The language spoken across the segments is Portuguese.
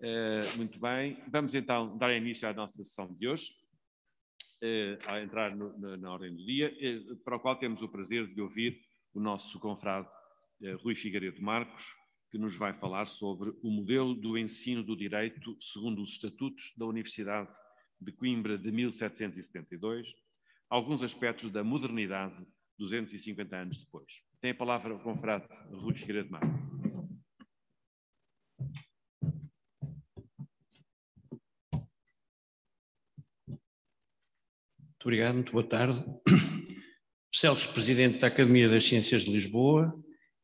Uh, muito bem. Vamos então dar início à nossa sessão de hoje, uh, a entrar no, no, na ordem do dia, uh, para o qual temos o prazer de ouvir o nosso confrade Rui Figueiredo Marcos, que nos vai falar sobre o modelo do ensino do direito segundo os estatutos da Universidade de Coimbra de 1772, alguns aspectos da modernidade 250 anos depois. Tem a palavra o confrade Rui Figueiredo Marcos. Muito obrigado, muito boa tarde. Celso, Presidente da Academia das Ciências de Lisboa,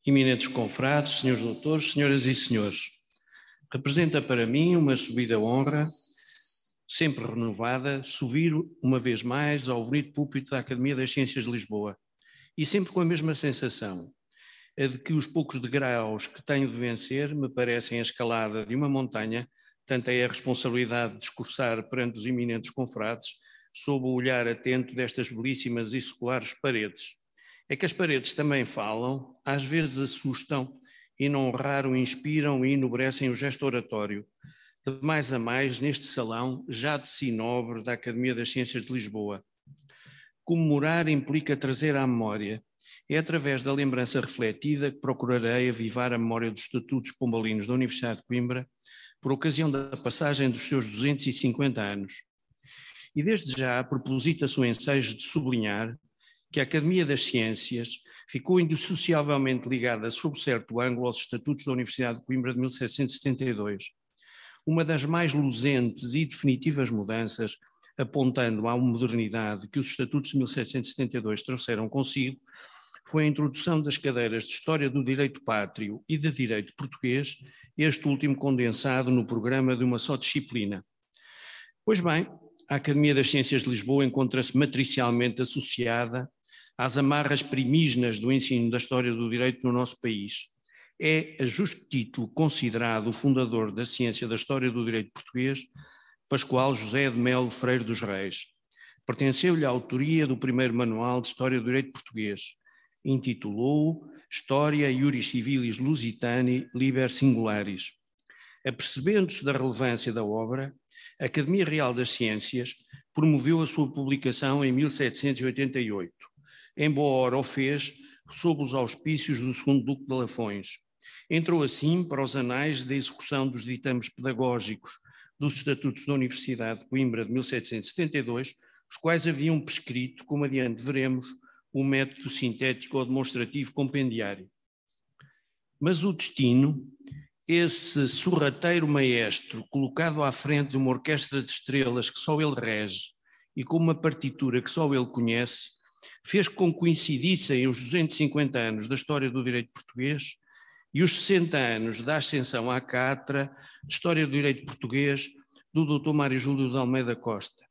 eminentes confrades, senhores doutores, senhoras e senhores. Representa para mim uma subida honra, sempre renovada, subir uma vez mais ao bonito púlpito da Academia das Ciências de Lisboa. E sempre com a mesma sensação, a de que os poucos degraus que tenho de vencer me parecem a escalada de uma montanha, tanta é a responsabilidade de discursar perante os eminentes confrades sob o olhar atento destas belíssimas e seculares paredes. É que as paredes também falam, às vezes assustam e não raro inspiram e enobrecem o gesto oratório. De mais a mais, neste salão, já de si nobre da Academia das Ciências de Lisboa. Comemorar implica trazer à memória. É através da lembrança refletida que procurarei avivar a memória dos Estatutos Pombalinos da Universidade de Coimbra, por ocasião da passagem dos seus 250 anos e desde já proposita o ensejo de sublinhar que a Academia das Ciências ficou indissociavelmente ligada, sob certo ângulo, aos Estatutos da Universidade de Coimbra de 1772, uma das mais luzentes e definitivas mudanças apontando à modernidade que os Estatutos de 1772 trouxeram consigo, foi a introdução das cadeiras de História do Direito Pátrio e de Direito Português, este último condensado no programa de uma só disciplina. Pois bem, a Academia das Ciências de Lisboa encontra-se matricialmente associada às amarras primígenas do ensino da história do direito no nosso país. É, a justo título, considerado o fundador da ciência da história do direito português, Pascoal José de Melo Freire dos Reis. Pertenceu-lhe a autoria do primeiro manual de História do Direito Português. Intitulou-o História Iuris Civilis Lusitani Liber Singularis. Apercebendo-se da relevância da obra, a Academia Real das Ciências promoveu a sua publicação em 1788. Embora o fez sob os auspícios do segundo Duque de Lafões. Entrou assim para os anais da execução dos ditames pedagógicos dos Estatutos da Universidade de Coimbra de 1772, os quais haviam prescrito, como adiante veremos, o método sintético ou demonstrativo compendiário. Mas o destino esse sorrateiro maestro colocado à frente de uma orquestra de estrelas que só ele rege e com uma partitura que só ele conhece, fez com que coincidissem os 250 anos da história do direito português e os 60 anos da ascensão à cátedra de História do Direito Português do Dr. Mário Júlio de Almeida Costa.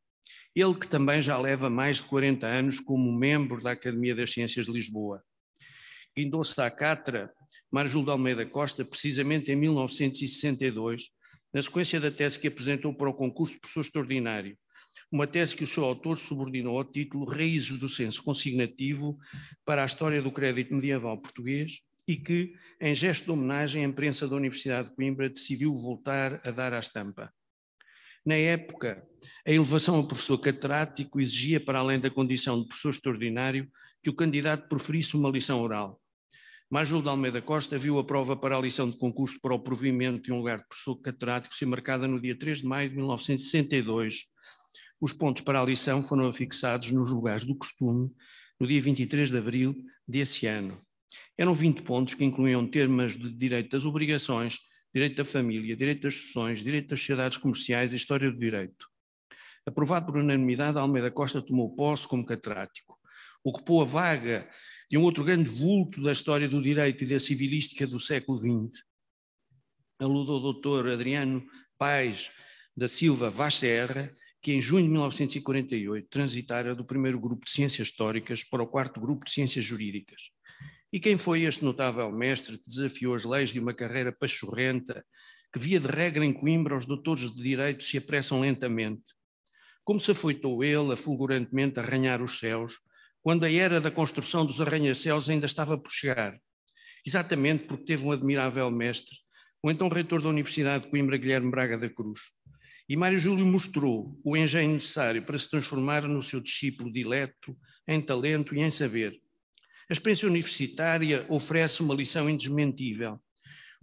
Ele que também já leva mais de 40 anos como membro da Academia das Ciências de Lisboa. Guindou-se à cátedra Marjul de Almeida Costa, precisamente em 1962, na sequência da tese que apresentou para o concurso de professor extraordinário, uma tese que o seu autor subordinou ao título Raízes do Senso Consignativo para a História do Crédito Medieval Português e que, em gesto de homenagem, a imprensa da Universidade de Coimbra decidiu voltar a dar à estampa. Na época, a elevação a professor catedrático exigia, para além da condição de professor extraordinário, que o candidato proferisse uma lição oral. Majul de Almeida Costa viu a prova para a lição de concurso para o provimento de um lugar de professor catedrático ser marcada no dia 3 de maio de 1962. Os pontos para a lição foram afixados nos lugares do costume no dia 23 de abril desse ano. Eram 20 pontos que incluíam termos de direito das obrigações, direito da família, direito das sucessões, direito das sociedades comerciais e história do direito. Aprovado por unanimidade, Almeida Costa tomou posse como catedrático. Ocupou a vaga de um outro grande vulto da história do direito e da civilística do século XX, aludo ao doutor Adriano Paes da Silva Vaz Serra, que em junho de 1948 transitara do primeiro grupo de ciências históricas para o quarto grupo de ciências jurídicas. E quem foi este notável mestre que desafiou as leis de uma carreira pachorrenta, que via de regra em Coimbra os doutores de direito se apressam lentamente? Como se afoitou ele a fulgurantemente arranhar os céus quando a era da construção dos arranha-céus ainda estava por chegar, exatamente porque teve um admirável mestre, o então reitor da Universidade de Coimbra, Guilherme Braga da Cruz. E Mário Júlio mostrou o engenho necessário para se transformar no seu discípulo dileto em talento e em saber. A experiência universitária oferece uma lição indesmentível.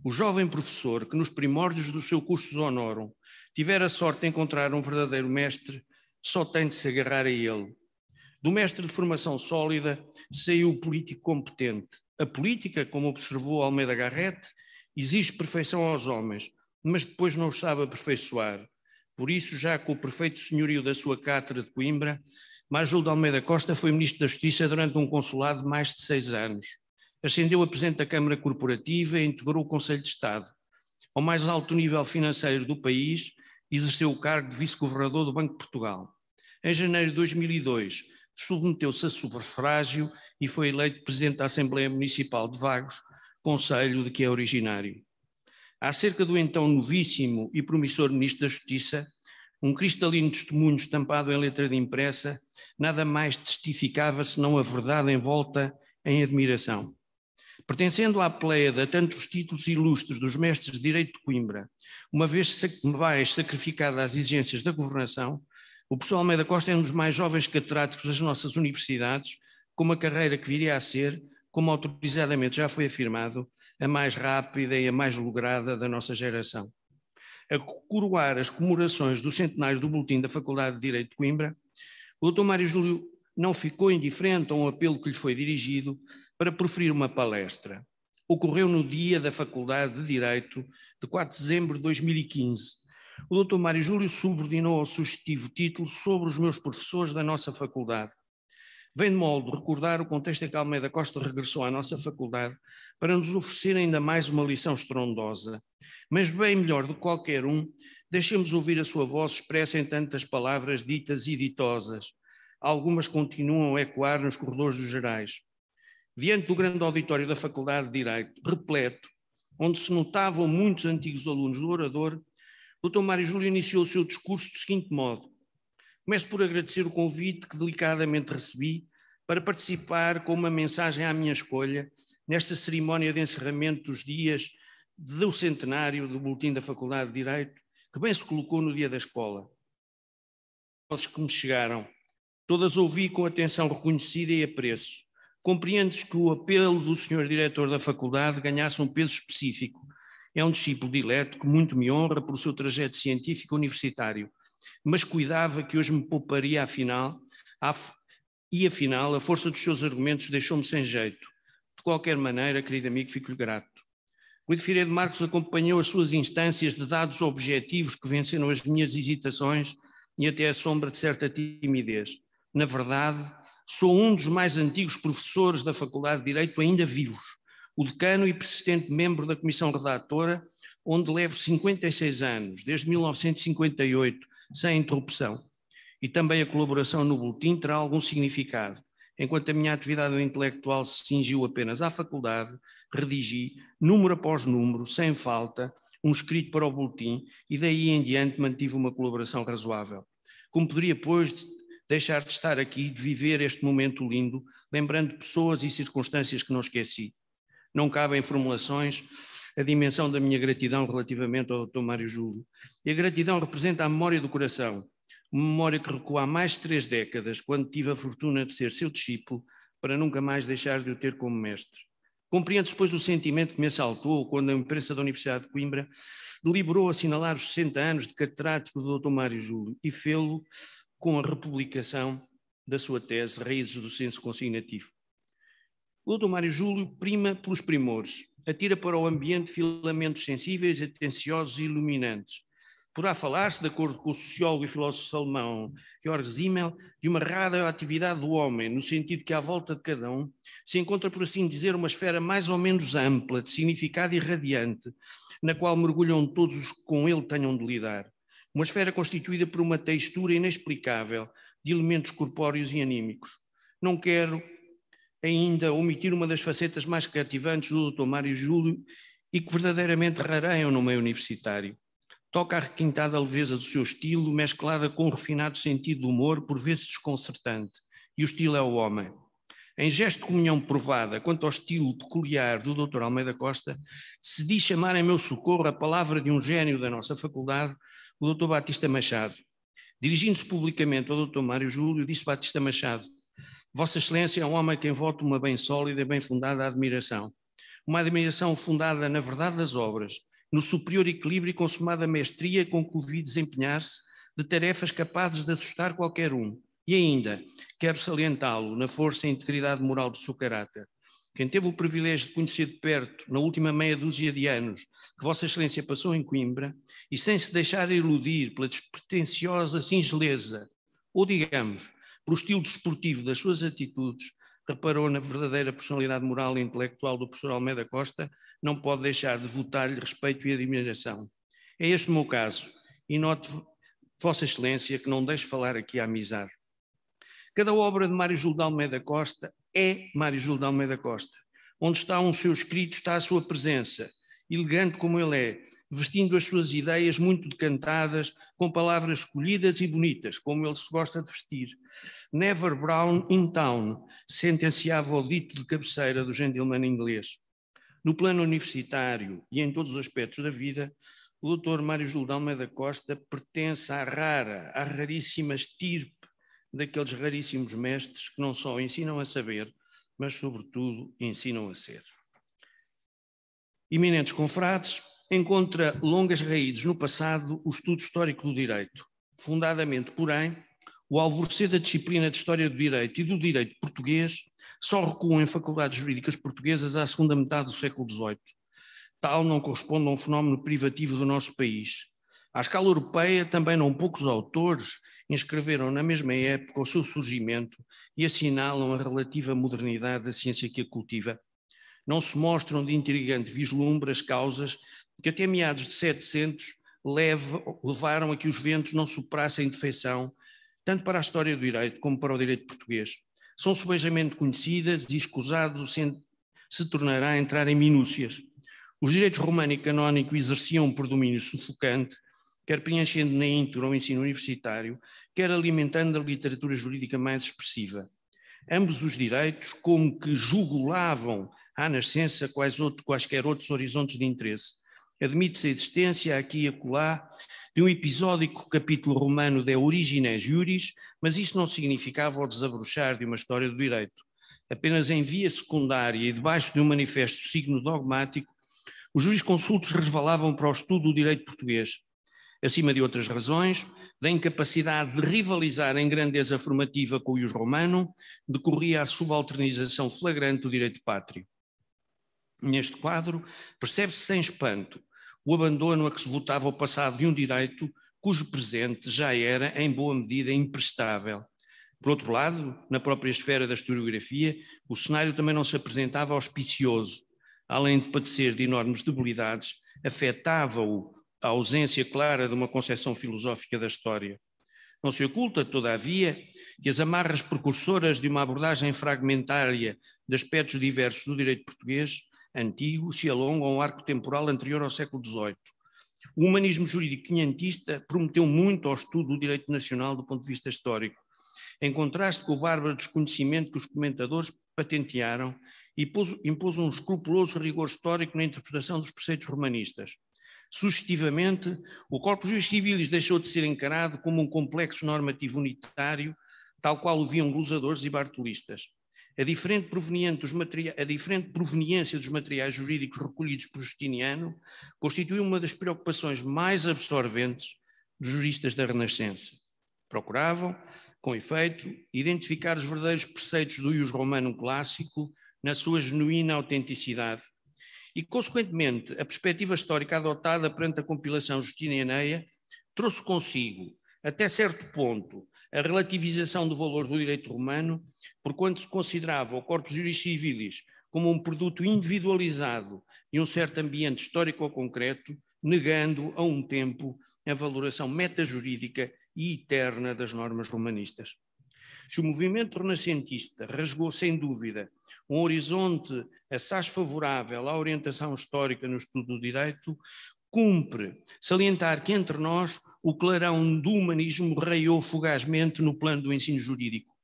O jovem professor que, nos primórdios do seu curso honorum, tiver a sorte de encontrar um verdadeiro mestre, só tem de se agarrar a ele do mestre de formação sólida saiu o político competente. A política, como observou Almeida Garrett, exige perfeição aos homens, mas depois não os sabe aperfeiçoar. Por isso, já com o perfeito senhorio da sua cátedra de Coimbra, Marjul de Almeida Costa foi ministro da Justiça durante um consulado de mais de seis anos. Ascendeu a presidente da Câmara Corporativa e integrou o Conselho de Estado. Ao mais alto nível financeiro do país, exerceu o cargo de vice-governador do Banco de Portugal. Em janeiro de 2002, submeteu-se a sufrágio e foi eleito presidente da Assembleia Municipal de Vagos, conselho de que é originário. Acerca do então novíssimo e promissor ministro da Justiça, um cristalino testemunho estampado em letra de impressa, nada mais testificava senão a verdade envolta em admiração. Pertencendo à pleia tantos títulos ilustres dos mestres de Direito de Coimbra, uma vez mais sacrificada às exigências da governação, o professor Almeida Costa é um dos mais jovens catedráticos das nossas universidades, com uma carreira que viria a ser, como autorizadamente já foi afirmado, a mais rápida e a mais lograda da nossa geração. A coroar as comemorações do centenário do Boletim da Faculdade de Direito de Coimbra, o Dr. Mário Júlio não ficou indiferente a um apelo que lhe foi dirigido para proferir uma palestra. Ocorreu no dia da Faculdade de Direito, de 4 de dezembro de 2015, o doutor Mário Júlio subordinou ao sugestivo título sobre os meus professores da nossa faculdade. Vem de molde recordar o contexto em que Almeida Costa regressou à nossa faculdade para nos oferecer ainda mais uma lição estrondosa. Mas bem melhor do que qualquer um, deixemos ouvir a sua voz expressa em tantas palavras ditas e ditosas. Algumas continuam a ecoar nos corredores dos gerais. Diante do grande auditório da Faculdade de Direito, repleto, onde se notavam muitos antigos alunos do orador, Dr. Mário Júlio iniciou o seu discurso do seguinte modo: Começo por agradecer o convite que delicadamente recebi para participar com uma mensagem à minha escolha nesta cerimónia de encerramento dos dias do centenário do Boletim da Faculdade de Direito, que bem se colocou no dia da escola. As que me chegaram, todas ouvi com atenção reconhecida e apreço. Compreendes que o apelo do Senhor Diretor da Faculdade ganhasse um peso específico é um discípulo dileto que muito me honra por seu trajeto científico universitário, mas cuidava que hoje me pouparia afinal, af... e afinal a força dos seus argumentos deixou-me sem jeito. De qualquer maneira, querido amigo, fico-lhe grato. O Rui de Marcos acompanhou as suas instâncias de dados objetivos que venceram as minhas hesitações e até a sombra de certa timidez. Na verdade, sou um dos mais antigos professores da Faculdade de Direito ainda vivos o decano e persistente membro da comissão redatora, onde levo 56 anos, desde 1958, sem interrupção. E também a colaboração no boletim terá algum significado, enquanto a minha atividade intelectual se cingiu apenas à faculdade, redigi, número após número, sem falta, um escrito para o boletim e daí em diante mantive uma colaboração razoável. Como poderia, pois, deixar de estar aqui, de viver este momento lindo, lembrando pessoas e circunstâncias que não esqueci? não cabe em formulações a dimensão da minha gratidão relativamente ao Dr. Mário Júlio. E a gratidão representa a memória do coração, uma memória que recua há mais de três décadas, quando tive a fortuna de ser seu discípulo, para nunca mais deixar de o ter como mestre. Compreendo depois o sentimento que me assaltou quando a imprensa da Universidade de Coimbra deliberou assinalar os 60 anos de catedrático do Dr. Mário Júlio e fê-lo com a republicação da sua tese Raízes do Senso Consignativo. O do Mário Júlio prima pelos primores, atira para o ambiente filamentos sensíveis, atenciosos e iluminantes. Poderá falar-se, de acordo com o sociólogo e filósofo alemão Georg Simmel, de uma radioatividade do homem, no sentido que à volta de cada um se encontra, por assim dizer, uma esfera mais ou menos ampla, de significado irradiante, na qual mergulham todos os que com ele tenham de lidar. Uma esfera constituída por uma textura inexplicável de elementos corpóreos e anímicos. Não quero ainda omitir uma das facetas mais cativantes do Dr. Mário Júlio e que verdadeiramente rareiam no meio universitário. Toca a requintada leveza do seu estilo, mesclada com um refinado sentido de humor, por vezes desconcertante. E o estilo é o homem. Em gesto de comunhão provada quanto ao estilo peculiar do Dr. Almeida Costa, se diz chamar em meu socorro a palavra de um gênio da nossa faculdade, o Dr. Batista Machado. Dirigindo-se publicamente ao Dr. Mário Júlio, disse Batista Machado: Vossa Excelência é um homem que envolve uma bem sólida e bem fundada admiração. Uma admiração fundada na verdade das obras, no superior equilíbrio e consumada mestria com que o vi desempenhar-se de tarefas capazes de assustar qualquer um. E ainda, quero salientá-lo na força e integridade moral do seu caráter. Quem teve o privilégio de conhecer de perto, na última meia dúzia de anos, que Vossa Excelência passou em Coimbra, e sem se deixar iludir pela despretensiosa singeleza, ou digamos, pelo estilo desportivo das suas atitudes, reparou na verdadeira personalidade moral e intelectual do professor Almeida Costa, não pode deixar de votar-lhe respeito e admiração. É este o meu caso, e note, Vossa Excelência, que não deixo falar aqui a amizade. Cada obra de Mário Júlio de Almeida Costa é Mário Júlio de Almeida Costa. Onde está um seu escrito está a sua presença, elegante como ele é, vestindo as suas ideias muito decantadas, com palavras escolhidas e bonitas, como ele se gosta de vestir. Never Brown in Town, sentenciava o dito de cabeceira do gentleman inglês. No plano universitário e em todos os aspectos da vida, o doutor Mário Júlio de Almeida Costa pertence à rara, à raríssima estirpe daqueles raríssimos mestres que não só ensinam a saber, mas, sobretudo, ensinam a ser eminentes confrades, encontra longas raízes no passado o estudo histórico do direito, fundadamente, porém, o alvorecer da disciplina de História do Direito e do Direito Português só recuam em faculdades jurídicas portuguesas à segunda metade do século XVIII. Tal não corresponde a um fenómeno privativo do nosso país. À escala europeia, também não poucos autores inscreveram na mesma época o seu surgimento e assinalam a relativa modernidade da ciência que a cultiva, não se mostram de intrigante vislumbre as causas que até meados de 700 leve, levaram a que os ventos não soprassem de feição, tanto para a história do direito como para o direito português. São subejamente conhecidas e escusado se, se tornará a entrar em minúcias. Os direitos romano e canónico exerciam um predomínio sufocante, quer preenchendo na íntegra o ensino universitário, quer alimentando a literatura jurídica mais expressiva. Ambos os direitos, como que jugulavam à nascença quais outro, quaisquer outros horizontes de interesse. Admite-se a existência, aqui e acolá, de um episódico capítulo romano de Origine Juris, mas isso não significava o desabrochar de uma história do direito. Apenas em via secundária e debaixo de um manifesto signo dogmático, os jurisconsultos resvalavam para o estudo do direito português. Acima de outras razões, da incapacidade de rivalizar em grandeza formativa com o ius romano, decorria a subalternização flagrante do direito pátrio. Neste quadro, percebe-se sem espanto o abandono a que se votava o passado de um direito cujo presente já era, em boa medida, imprestável. Por outro lado, na própria esfera da historiografia, o cenário também não se apresentava auspicioso. Além de padecer de enormes debilidades, afetava-o a ausência clara de uma concepção filosófica da história. Não se oculta, todavia, que as amarras precursoras de uma abordagem fragmentária de aspectos diversos do direito português antigo se alonga a um arco temporal anterior ao século XVIII. O humanismo jurídico quinhentista prometeu muito ao estudo do direito nacional do ponto de vista histórico, em contraste com o bárbaro desconhecimento que os comentadores patentearam e pôs, impôs um escrupuloso rigor histórico na interpretação dos preceitos romanistas. Sugestivamente, o corpo juiz civilis deixou de ser encarado como um complexo normativo unitário, tal qual o viam glosadores e bartolistas a diferente, a diferente, proveniência dos materiais jurídicos recolhidos por Justiniano constituiu uma das preocupações mais absorventes dos juristas da Renascença. Procuravam, com efeito, identificar os verdadeiros preceitos do ius romano clássico na sua genuína autenticidade e, consequentemente, a perspectiva histórica adotada perante a compilação justinianeia trouxe consigo, até certo ponto, a relativização do valor do direito romano, por quanto se considerava o corpus juris civilis como um produto individualizado de um certo ambiente histórico ou concreto, negando a um tempo a valoração metajurídica e eterna das normas romanistas. Se o movimento renascentista rasgou sem dúvida um horizonte assaz favorável à orientação histórica no estudo do direito, cumpre salientar que entre nós o clarão do humanismo raiou fugazmente no plano do ensino jurídico.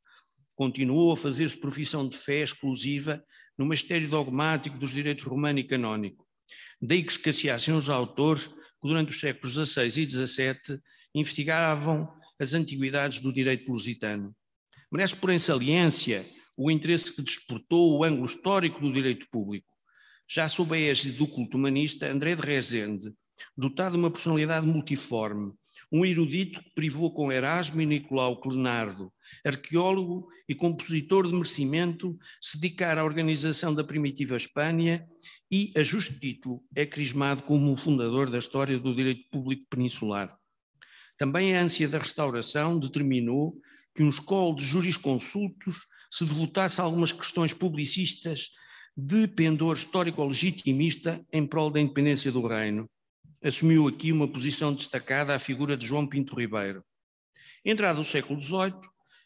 Continuou a fazer-se profissão de fé exclusiva no mistério dogmático dos direitos romano e canónico. Daí que escasseassem os autores que, durante os séculos XVI e XVII, investigavam as antiguidades do direito lusitano. Merece, porém, saliência o interesse que despertou o ângulo histórico do direito público. Já sob a égide do culto humanista, André de Rezende, dotado de uma personalidade multiforme, um erudito que privou com Erasmo e Nicolau Clenardo, arqueólogo e compositor de merecimento, se dedicar à organização da primitiva Espanha e, a justo título, é crismado como o fundador da história do direito público peninsular. Também a ânsia da restauração determinou que um escol de jurisconsultos se devotasse a algumas questões publicistas de pendor histórico-legitimista em prol da independência do reino, assumiu aqui uma posição destacada à figura de João Pinto Ribeiro. Entrado o século XVIII,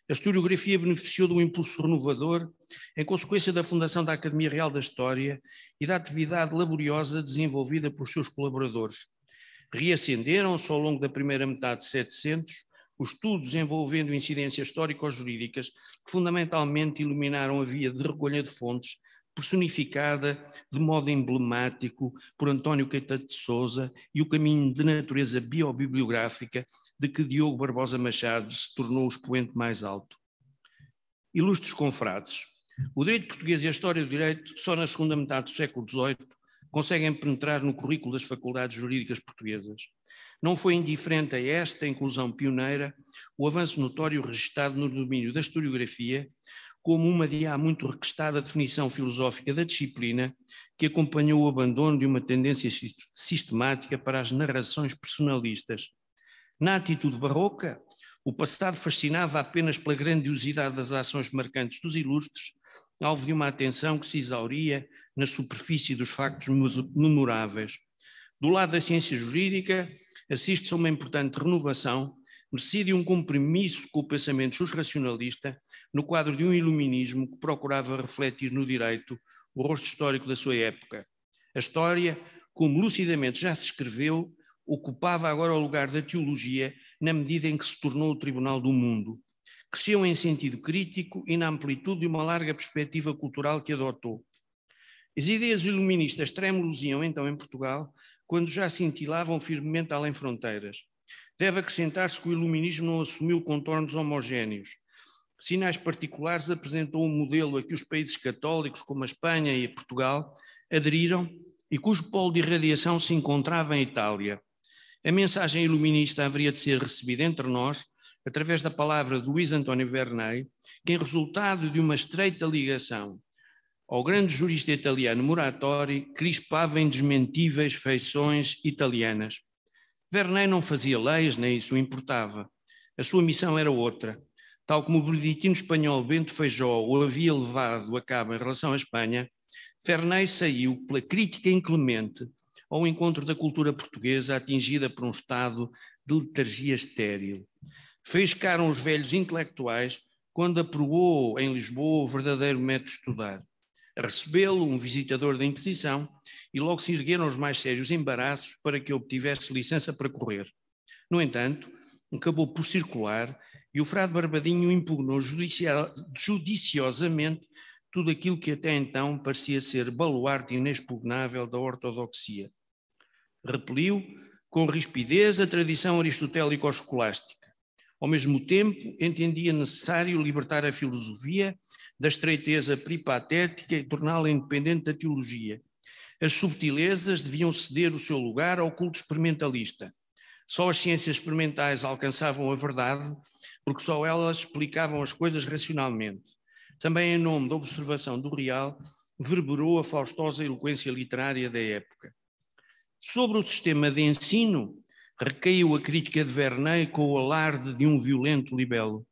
a historiografia beneficiou de um impulso renovador em consequência da fundação da Academia Real da História e da atividade laboriosa desenvolvida por seus colaboradores. Reacenderam-se ao longo da primeira metade de 700 os estudos envolvendo incidências histórico-jurídicas que fundamentalmente iluminaram a via de recolha de fontes personificada de modo emblemático por António Caetano de Souza e o caminho de natureza biobibliográfica de que Diogo Barbosa Machado se tornou o expoente mais alto. Ilustres confrades, o direito português e a história do direito só na segunda metade do século XVIII conseguem penetrar no currículo das faculdades jurídicas portuguesas. Não foi indiferente a esta inclusão pioneira o avanço notório registado no domínio da historiografia, como uma de há muito requestada definição filosófica da disciplina, que acompanhou o abandono de uma tendência sistemática para as narrações personalistas. Na atitude barroca, o passado fascinava apenas pela grandiosidade das ações marcantes dos ilustres, alvo de uma atenção que se exauria na superfície dos factos memoráveis. Do lado da ciência jurídica, assiste-se a uma importante renovação merecia de um compromisso com o pensamento susracionalista no quadro de um iluminismo que procurava refletir no direito o rosto histórico da sua época. A história, como lucidamente já se escreveu, ocupava agora o lugar da teologia na medida em que se tornou o tribunal do mundo. Cresceu em sentido crítico e na amplitude de uma larga perspectiva cultural que adotou. As ideias iluministas tremeluziam então em Portugal, quando já cintilavam firmemente além fronteiras. Deve acrescentar-se que o iluminismo não assumiu contornos homogéneos. Sinais particulares apresentou um modelo a que os países católicos, como a Espanha e a Portugal, aderiram e cujo polo de irradiação se encontrava em Itália. A mensagem iluminista haveria de ser recebida entre nós através da palavra de Luís António Vernei, que em resultado de uma estreita ligação ao grande jurista italiano Muratori, crispava indesmentíveis feições italianas. Vernet não fazia leis, nem isso importava. A sua missão era outra. Tal como o beneditino espanhol Bento Feijó o havia levado a cabo em relação à Espanha, Vernet saiu pela crítica inclemente ao encontro da cultura portuguesa atingida por um estado de letargia estéril. Feiscaram os velhos intelectuais quando aprovou em Lisboa o verdadeiro método de estudar a recebê-lo, um visitador da Inquisição, e logo se ergueram os mais sérios embaraços para que obtivesse licença para correr. No entanto, acabou por circular e o frade Barbadinho impugnou judiciosamente tudo aquilo que até então parecia ser baluarte inexpugnável da ortodoxia. Repeliu com rispidez a tradição aristotélico-escolástica. Ao mesmo tempo, entendia necessário libertar a filosofia da estreiteza peripatética e torná-la independente da teologia. As subtilezas deviam ceder o seu lugar ao culto experimentalista. Só as ciências experimentais alcançavam a verdade, porque só elas explicavam as coisas racionalmente. Também em nome da observação do real, verberou a faustosa eloquência literária da época. Sobre o sistema de ensino, recaiu a crítica de Verneuil com o alarde de um violento libelo.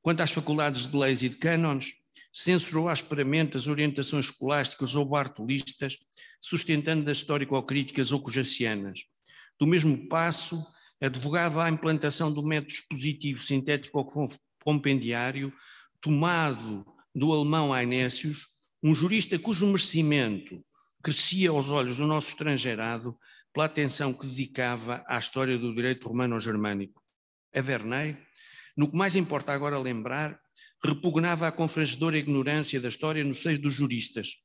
Quanto às faculdades de leis e de cânones, censurou asperamente as orientações escolásticas ou bartolistas, sustentando-as histórico-críticas ou cojacianas. Do mesmo passo, advogava a implantação do método expositivo sintético-compendiário, tomado do alemão Ainésios, um jurista cujo merecimento crescia aos olhos do nosso estrangeirado pela atenção que dedicava à história do direito romano-germânico. A Verney, no que mais importa agora lembrar, repugnava a confrangedora ignorância da história no seio dos juristas.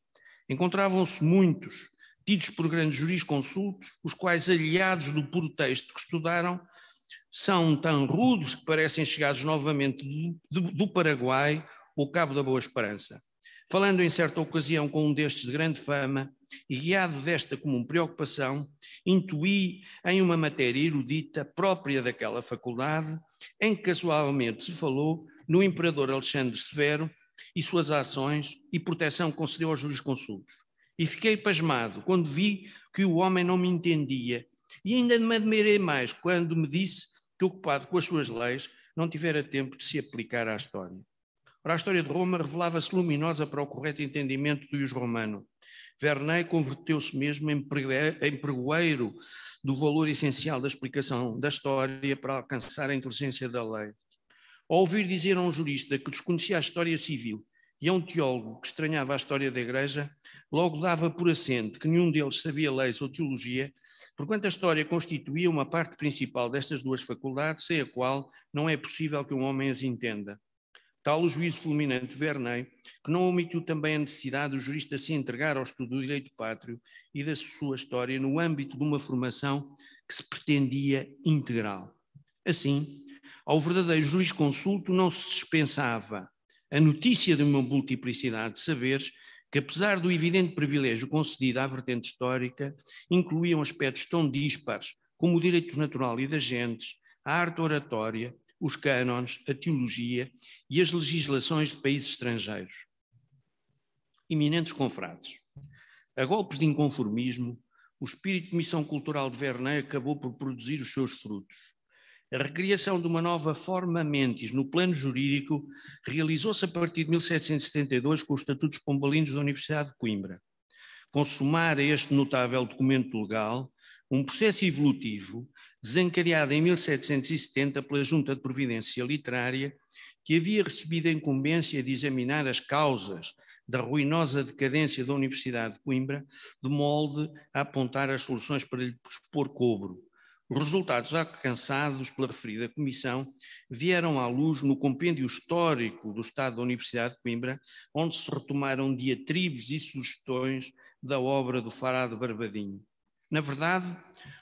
Encontravam-se muitos, tidos por grandes jurisconsultos, os quais, aliados do puro texto que estudaram, são tão rudes que parecem chegados novamente do, do, do Paraguai ou Cabo da Boa Esperança. Falando em certa ocasião com um destes de grande fama, e guiado desta comum preocupação, intuí em uma matéria erudita própria daquela faculdade, em que casualmente se falou no imperador Alexandre Severo e suas ações e proteção concedeu aos jurisconsultos. E fiquei pasmado quando vi que o homem não me entendia e ainda me admirei mais quando me disse que, ocupado com as suas leis, não tivera tempo de se aplicar à história. Ora, a história de Roma revelava-se luminosa para o correto entendimento do ius romano. Vernet converteu-se mesmo em pregoeiro do valor essencial da explicação da história para alcançar a inteligência da lei. Ao ouvir dizer a um jurista que desconhecia a história civil e a um teólogo que estranhava a história da Igreja, logo dava por assente que nenhum deles sabia leis ou teologia, porquanto a história constituía uma parte principal destas duas faculdades, sem a qual não é possível que um homem as entenda. Tal o juízo fulminante Vernei, que não omitiu também a necessidade do jurista se entregar ao estudo do direito pátrio e da sua história no âmbito de uma formação que se pretendia integral. Assim, ao verdadeiro juiz consulto não se dispensava a notícia de uma multiplicidade de saberes que, apesar do evidente privilégio concedido à vertente histórica, incluíam aspectos tão dispares como o direito natural e das gentes, a arte oratória, os cânones, a teologia e as legislações de países estrangeiros. Iminentes confrades, a golpes de inconformismo, o espírito de missão cultural de Vernet acabou por produzir os seus frutos. A recriação de uma nova forma mentis no plano jurídico realizou-se a partir de 1772 com os Estatutos Pombalinos da Universidade de Coimbra. Consumar a este notável documento legal um processo evolutivo desencadeado em 1770 pela Junta de Providência Literária, que havia recebido a incumbência de examinar as causas da ruinosa decadência da Universidade de Coimbra, de molde a apontar as soluções para lhe propor cobro os resultados alcançados pela referida comissão vieram à luz no compêndio histórico do Estado da Universidade de Coimbra, onde se retomaram diatribes e sugestões da obra do Farado Barbadinho. Na verdade,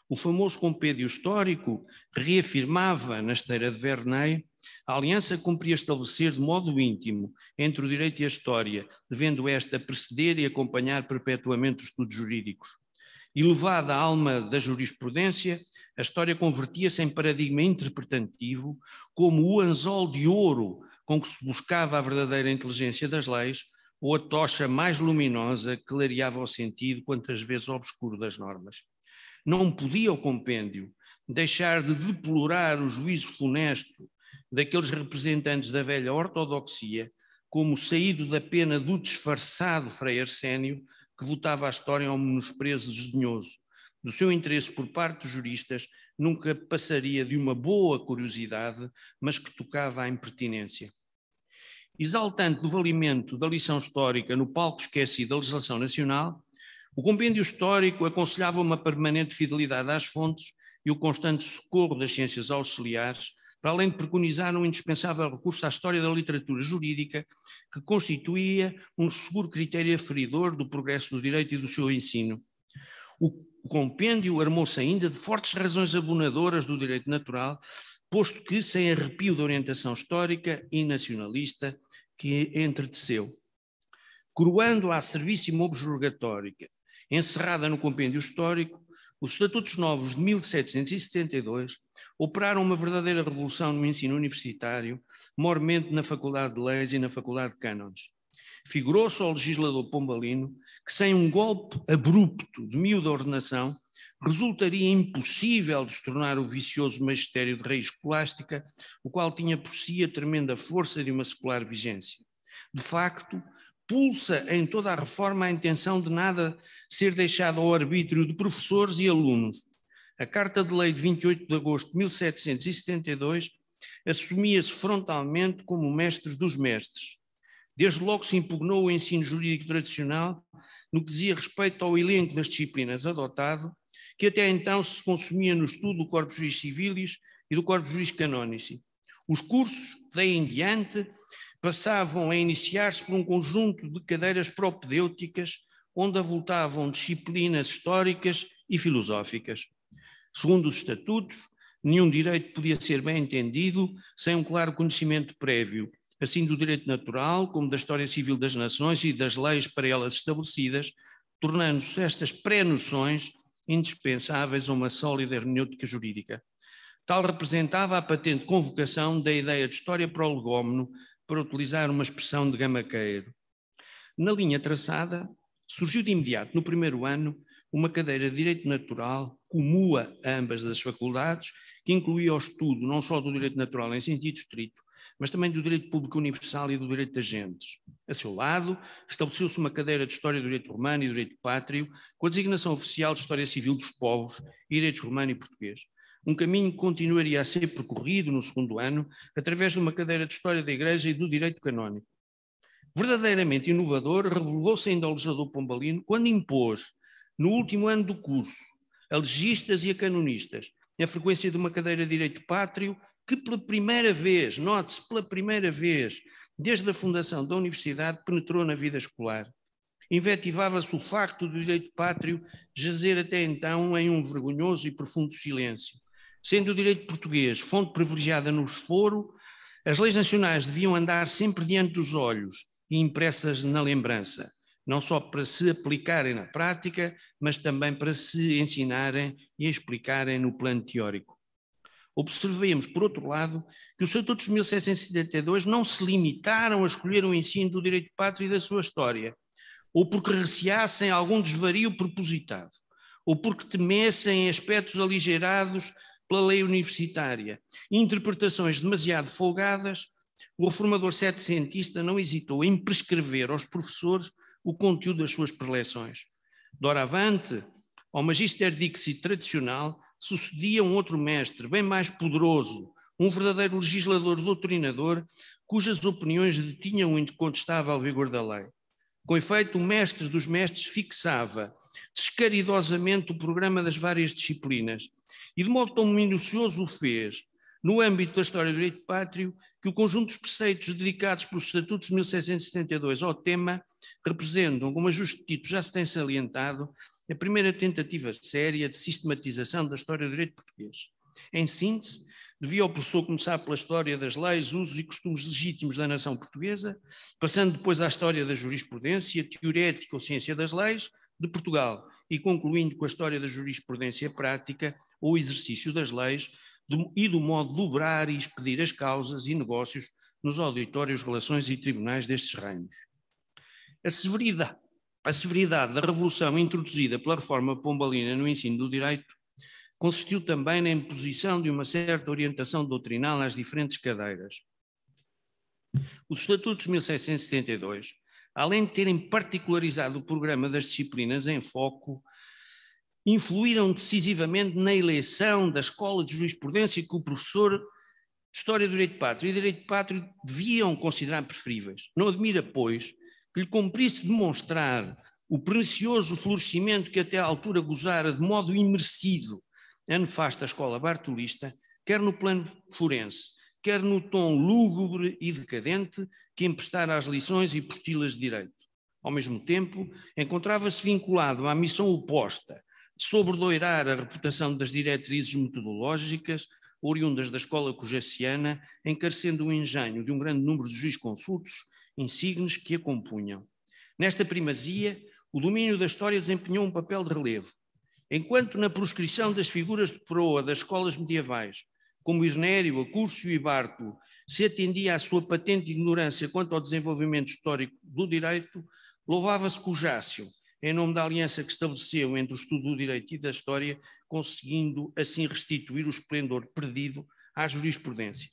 o famoso compêndio histórico reafirmava, na esteira de Vernay, a aliança cumpria estabelecer de modo íntimo entre o direito e a história, devendo esta preceder e acompanhar perpetuamente os estudos jurídicos. E levada à alma da jurisprudência, a história convertia-se em paradigma interpretativo, como o anzol de ouro com que se buscava a verdadeira inteligência das leis, ou a tocha mais luminosa que clareava o sentido quantas vezes obscuro das normas. Não podia o compêndio deixar de deplorar o juízo funesto daqueles representantes da velha ortodoxia, como saído da pena do disfarçado Frei Arsénio, que votava a história ao menosprezo desdenhoso do seu interesse por parte dos juristas nunca passaria de uma boa curiosidade, mas que tocava à impertinência. Exaltante do valimento da lição histórica no palco esquecido da legislação nacional, o compêndio histórico aconselhava uma permanente fidelidade às fontes e o constante socorro das ciências auxiliares para além de preconizar um indispensável recurso à história da literatura jurídica, que constituía um seguro critério aferidor do progresso do direito e do seu ensino. O compêndio armou-se ainda de fortes razões abonadoras do direito natural, posto que sem arrepio da orientação histórica e nacionalista que entreteceu. Coroando a servíssima objurgatórica, encerrada no compêndio histórico, os Estatutos Novos de 1772 operaram uma verdadeira revolução no ensino universitário, mormente na Faculdade de Leis e na Faculdade de Cânones. Figurou-se ao legislador Pombalino que, sem um golpe abrupto de miúda ordenação, resultaria impossível destornar o vicioso magistério de raiz escolástica, o qual tinha por si a tremenda força de uma secular vigência. De facto, pulsa em toda a reforma a intenção de nada ser deixado ao arbítrio de professores e alunos, a Carta de Lei de 28 de agosto de 1772 assumia-se frontalmente como mestre dos mestres. Desde logo se impugnou o ensino jurídico tradicional no que dizia respeito ao elenco das disciplinas adotado, que até então se consumia no estudo do Corpo Juiz Civilis e do Corpo Juiz Canonici. Os cursos, daí em diante, passavam a iniciar-se por um conjunto de cadeiras propedêuticas, onde avultavam disciplinas históricas e filosóficas. Segundo os estatutos, nenhum direito podia ser bem entendido sem um claro conhecimento prévio, assim do direito natural como da história civil das nações e das leis para elas estabelecidas, tornando-se estas pré-noções indispensáveis a uma sólida hermenêutica jurídica. Tal representava a patente convocação da ideia de história para o legómeno, para utilizar uma expressão de gamaqueiro. Na linha traçada, surgiu de imediato, no primeiro ano, uma cadeira de Direito Natural comua ambas as faculdades, que incluía o estudo não só do direito natural em sentido estrito, mas também do direito público universal e do direito de agentes. A seu lado, estabeleceu-se uma cadeira de História do Direito Romano e do Direito Pátrio, com a designação oficial de História Civil dos Povos e Direitos Romano e Português. Um caminho que continuaria a ser percorrido no segundo ano, através de uma cadeira de História da Igreja e do Direito Canónico. Verdadeiramente inovador, revelou-se ainda o legislador pombalino quando impôs, no último ano do curso, a legistas e a canonistas, na frequência de uma cadeira de direito pátrio que pela primeira vez, note-se, pela primeira vez, desde a fundação da universidade, penetrou na vida escolar. Invetivava-se o facto do direito pátrio jazer até então em um vergonhoso e profundo silêncio. Sendo o direito português fonte privilegiada no esforo, as leis nacionais deviam andar sempre diante dos olhos e impressas na lembrança não só para se aplicarem na prática, mas também para se ensinarem e explicarem no plano teórico. Observemos, por outro lado, que os estatutos de 1772 não se limitaram a escolher o ensino do direito pátrio e da sua história, ou porque receassem algum desvario propositado, ou porque temessem aspectos aligerados pela lei universitária, interpretações demasiado folgadas, o reformador setecentista não hesitou em prescrever aos professores o conteúdo das suas preleções. Doravante, ao oh, Magister Dixi tradicional, sucedia um outro mestre, bem mais poderoso, um verdadeiro legislador doutrinador, cujas opiniões detinham o incontestável vigor da lei. Com efeito, o mestre dos mestres fixava descaridosamente o programa das várias disciplinas e, de modo tão minucioso, o fez no âmbito da história do direito pátrio, que o conjunto dos preceitos dedicados pelos Estatutos de 1672 ao tema representam, como a justo tipo título já se tem salientado, a primeira tentativa séria de sistematização da história do direito português. Em síntese, devia o professor começar pela história das leis, usos e costumes legítimos da nação portuguesa, passando depois à história da jurisprudência, teorética ou ciência das leis, de Portugal e concluindo com a história da jurisprudência prática ou exercício das leis e do modo de dobrar e expedir as causas e negócios nos auditórios, relações e tribunais destes reinos. A severidade, a severidade da revolução introduzida pela reforma pombalina no ensino do direito consistiu também na imposição de uma certa orientação doutrinal às diferentes cadeiras. Os Estatutos de 1672, além de terem particularizado o programa das disciplinas em foco influíram decisivamente na eleição da Escola de Jurisprudência que o professor de História do Direito Pátrio e Direito Pátrio deviam considerar preferíveis. Não admira, pois, que lhe cumprisse demonstrar o precioso florescimento que até à altura gozara de modo imerecido a nefasta escola bartolista, quer no plano forense, quer no tom lúgubre e decadente que emprestara às lições e portilas de direito. Ao mesmo tempo, encontrava-se vinculado à missão oposta, sobredoirar a reputação das diretrizes metodológicas oriundas da escola cojaciana, encarecendo o engenho de um grande número de consultos insignes que a compunham. Nesta primazia, o domínio da história desempenhou um papel de relevo, enquanto na proscrição das figuras de proa das escolas medievais, como Irnério, Acúrcio e Barto, se atendia à sua patente ignorância quanto ao desenvolvimento histórico do direito, louvava-se Cujácio, em nome da aliança que estabeleceu entre o estudo do direito e da história, conseguindo assim restituir o esplendor perdido à jurisprudência.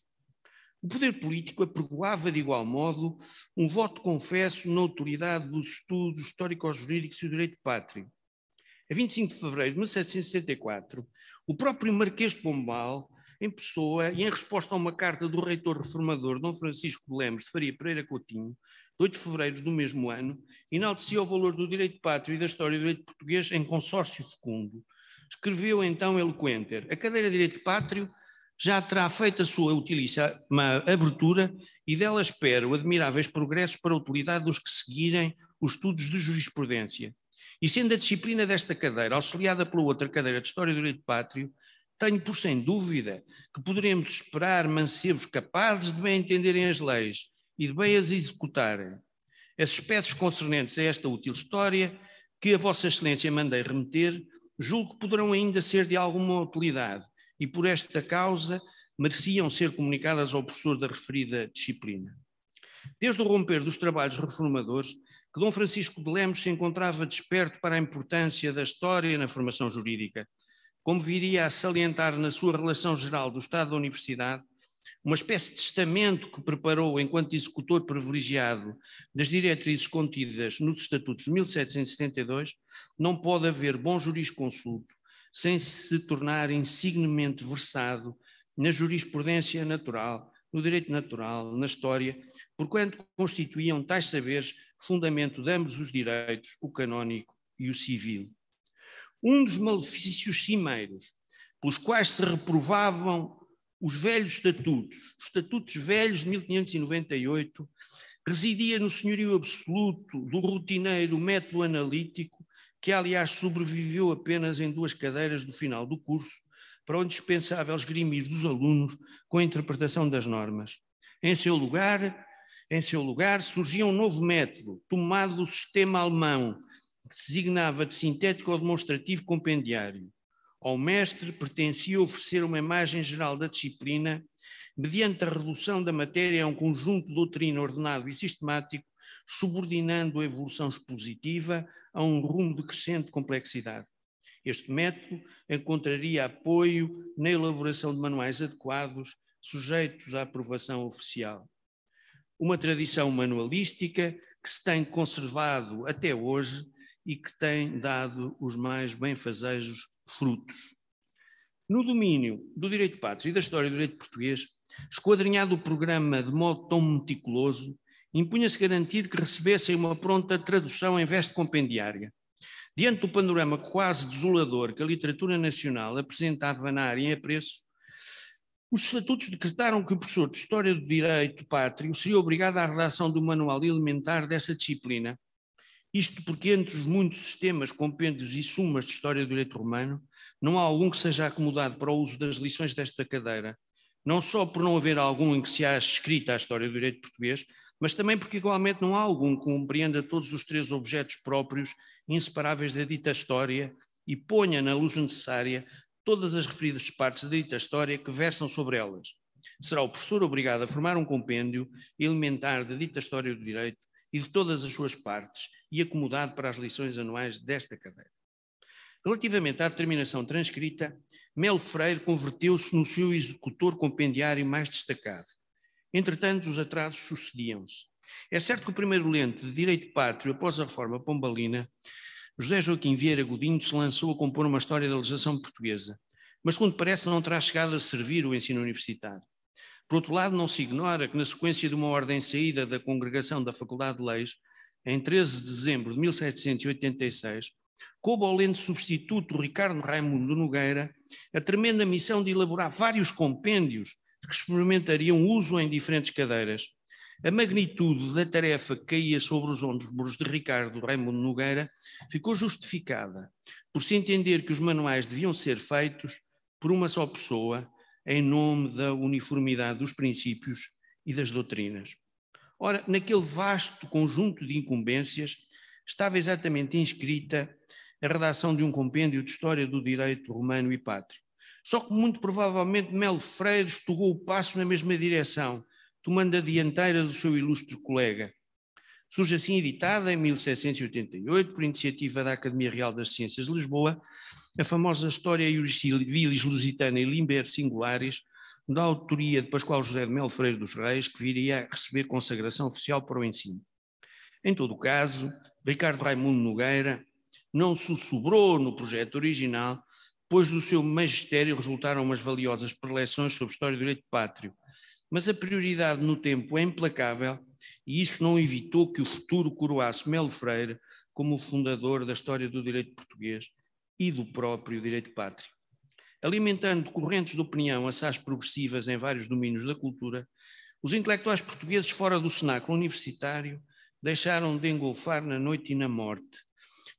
O poder político apregoava de igual modo um voto confesso na autoridade dos estudos histórico-jurídicos e do direito pátrio. A 25 de fevereiro de 1764, o próprio Marquês de Pombal em pessoa e em resposta a uma carta do reitor reformador Dom Francisco Lemos de Faria Pereira Coutinho, de 8 de fevereiro do mesmo ano, enaltecia o valor do direito pátrio e da história do direito português em consórcio fecundo. Escreveu então eloquenter: A cadeira de direito pátrio já terá feito a sua utilíssima abertura e dela espero admiráveis progressos para a utilidade dos que seguirem os estudos de jurisprudência. E sendo a disciplina desta cadeira auxiliada pela outra cadeira de História do Direito Pátrio, tenho por sem dúvida que poderemos esperar mancebos capazes de bem entenderem as leis e de bem as executarem. As espécies concernentes a esta útil história que a Vossa Excelência mandei remeter, julgo que poderão ainda ser de alguma utilidade e por esta causa mereciam ser comunicadas ao professor da referida disciplina. Desde o romper dos trabalhos reformadores, que Dom Francisco de Lemos se encontrava desperto para a importância da história na formação jurídica, como viria a salientar na sua relação geral do Estado da Universidade, uma espécie de testamento que preparou enquanto executor privilegiado das diretrizes contidas nos Estatutos de 1772, não pode haver bom jurisconsulto sem se tornar insignemente versado na jurisprudência natural, no direito natural, na história, porquanto constituíam tais saberes fundamento de ambos os direitos, o canónico e o civil um dos malefícios cimeiros, pelos quais se reprovavam os velhos estatutos, os estatutos velhos de 1598, residia no senhorio absoluto do rotineiro método analítico, que aliás sobreviveu apenas em duas cadeiras do final do curso, para o indispensável esgrimir dos alunos com a interpretação das normas. Em seu lugar, em seu lugar surgia um novo método, tomado do sistema alemão, designava de sintético ou demonstrativo compendiário. Ao mestre pertencia oferecer uma imagem geral da disciplina, mediante a redução da matéria a um conjunto de doutrina ordenado e sistemático, subordinando a evolução expositiva a um rumo de crescente complexidade. Este método encontraria apoio na elaboração de manuais adequados, sujeitos à aprovação oficial. Uma tradição manualística que se tem conservado até hoje e que tem dado os mais benfazejos frutos. No domínio do direito pátrio e da história do direito português, esquadrinhado o programa de modo tão meticuloso, impunha-se garantir que recebessem uma pronta tradução em veste compendiária. Diante do panorama quase desolador que a literatura nacional apresentava na área em apreço, os estatutos decretaram que o professor de História do Direito Pátrio seria obrigado à redação do manual elementar dessa disciplina, isto porque entre os muitos sistemas, compêndios e sumas de história do direito romano, não há algum que seja acomodado para o uso das lições desta cadeira, não só por não haver algum em que se ache escrita a história do direito português, mas também porque igualmente não há algum que compreenda todos os três objetos próprios inseparáveis da dita história e ponha na luz necessária todas as referidas partes da dita história que versam sobre elas. Será o professor obrigado a formar um compêndio elementar da dita história do direito e de todas as suas partes e acomodado para as lições anuais desta cadeira. Relativamente à determinação transcrita, Melo Freire converteu-se no seu executor compendiário mais destacado. Entretanto, os atrasos sucediam-se. É certo que o primeiro lente de direito pátrio após a reforma pombalina, José Joaquim Vieira Godinho se lançou a compor uma história da legislação portuguesa, mas, segundo parece, não terá chegado a servir o ensino universitário. Por outro lado, não se ignora que, na sequência de uma ordem saída da Congregação da Faculdade de Leis, em 13 de dezembro de 1786, coube ao lente substituto Ricardo Raimundo Nogueira a tremenda missão de elaborar vários compêndios que experimentariam uso em diferentes cadeiras. A magnitude da tarefa que caía sobre os ombros de Ricardo Raimundo Nogueira ficou justificada por se entender que os manuais deviam ser feitos por uma só pessoa em nome da uniformidade dos princípios e das doutrinas. Ora, naquele vasto conjunto de incumbências estava exatamente inscrita a redação de um compêndio de história do direito romano e pátrio. Só que muito provavelmente Melo Freire estugou o passo na mesma direção, tomando a dianteira do seu ilustre colega. Surge assim editada em 1788, por iniciativa da Academia Real das Ciências de Lisboa, a famosa história Iuris Civilis Lusitana e Limber Singulares, da autoria de Pascoal José de Melo Freire dos Reis, que viria a receber consagração oficial para o ensino. Em todo o caso, Ricardo Raimundo Nogueira não sussurrou no projeto original, pois do seu magistério resultaram umas valiosas preleções sobre história do direito pátrio. Mas a prioridade no tempo é implacável e isso não evitou que o futuro coroasse Melo Freire como o fundador da história do direito português, e do próprio direito pátrio. Alimentando correntes de opinião assaz progressivas em vários domínios da cultura, os intelectuais portugueses fora do cenáculo universitário deixaram de engolfar na noite e na morte.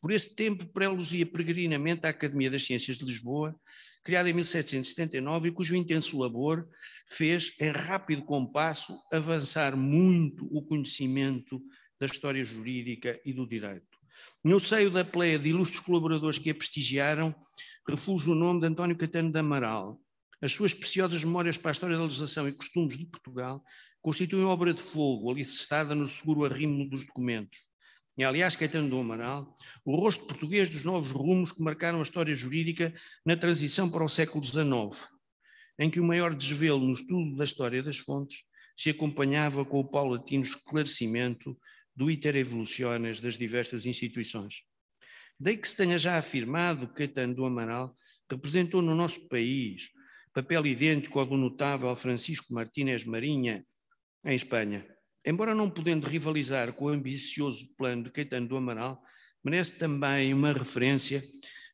Por esse tempo, preluzia peregrinamente a Academia das Ciências de Lisboa, criada em 1779 e cujo intenso labor fez, em rápido compasso, avançar muito o conhecimento da história jurídica e do direito. No seio da pleia de ilustres colaboradores que a prestigiaram, refulge o nome de António Catano de Amaral. As suas preciosas memórias para a história da legislação e costumes de Portugal constituem obra de fogo, alicerçada no seguro arrimo dos documentos. E, aliás, Caetano do Amaral, o rosto português dos novos rumos que marcaram a história jurídica na transição para o século XIX, em que o maior desvelo no estudo da história das fontes se acompanhava com o paulatino esclarecimento do Evolucionas das diversas instituições. Daí que se tenha já afirmado que Caetano do Amaral representou no nosso país papel idêntico ao do notável Francisco Martínez Marinha, em Espanha. Embora não podendo rivalizar com o ambicioso plano de Caetano do Amaral, merece também uma referência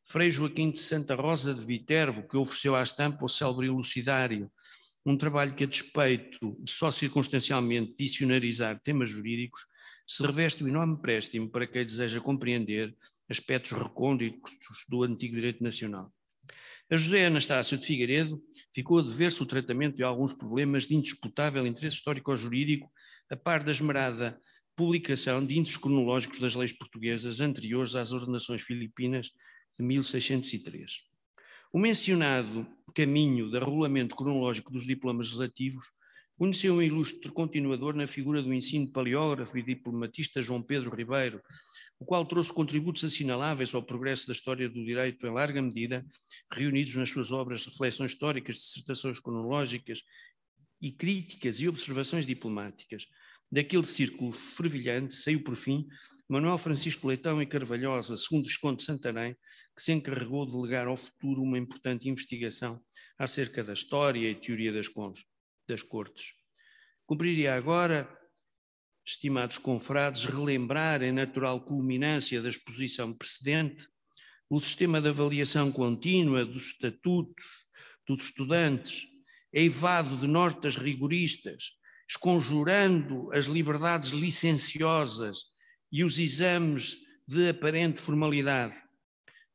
Frei Joaquim de Santa Rosa de Viterbo, que ofereceu à estampa o célebre Lucidário, um trabalho que, a despeito de só circunstancialmente dicionarizar temas jurídicos, se reveste o enorme empréstimo para quem deseja compreender aspectos recônditos do antigo direito nacional. A José Anastácio de Figueiredo ficou a dever-se o tratamento de alguns problemas de indisputável interesse histórico-jurídico, a par da esmerada publicação de índices cronológicos das leis portuguesas anteriores às ordenações filipinas de 1603. O mencionado caminho de arrolamento cronológico dos diplomas legislativos Conheceu um ilustre continuador na figura do ensino paleógrafo e diplomatista João Pedro Ribeiro, o qual trouxe contributos assinaláveis ao progresso da história do direito em larga medida, reunidos nas suas obras reflexões históricas, dissertações cronológicas e críticas e observações diplomáticas. Daquele círculo fervilhante saiu, por fim, Manuel Francisco Leitão e Carvalhosa, segundo o esconde Santarém, que se encarregou de legar ao futuro uma importante investigação acerca da história e teoria das contas das Cortes. Cumpriria agora, estimados confrades, relembrar em natural culminância da exposição precedente o sistema de avaliação contínua dos estatutos dos estudantes, eivado de notas rigoristas, esconjurando as liberdades licenciosas e os exames de aparente formalidade,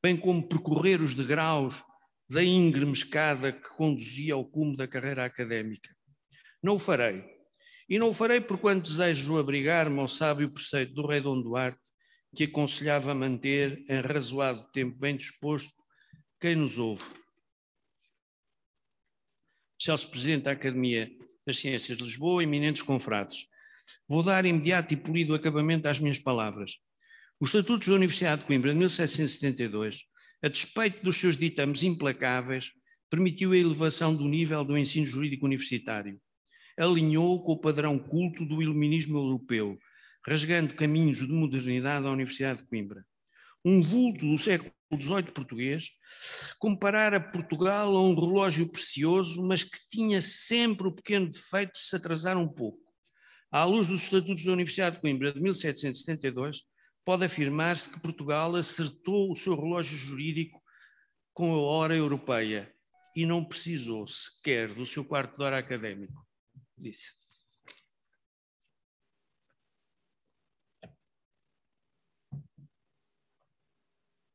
bem como percorrer os degraus da íngreme escada que conduzia ao cume da carreira académica. Não o farei. E não o farei porquanto desejo abrigar-me ao sábio preceito do rei Dom Duarte, que aconselhava a manter em razoado tempo bem disposto quem nos ouve. Celso Presidente da Academia das Ciências de Lisboa, eminentes confrades. Vou dar imediato e polido acabamento às minhas palavras. Os Estatutos da Universidade de Coimbra de 1772, a despeito dos seus ditames implacáveis, permitiu a elevação do nível do ensino jurídico universitário, alinhou com o padrão culto do iluminismo europeu, rasgando caminhos de modernidade à Universidade de Coimbra. Um vulto do século XVIII português comparara Portugal a um relógio precioso, mas que tinha sempre o pequeno defeito de se atrasar um pouco. À luz dos Estatutos da Universidade de Coimbra de 1772, pode afirmar-se que Portugal acertou o seu relógio jurídico com a hora europeia e não precisou sequer do seu quarto de hora académico disse.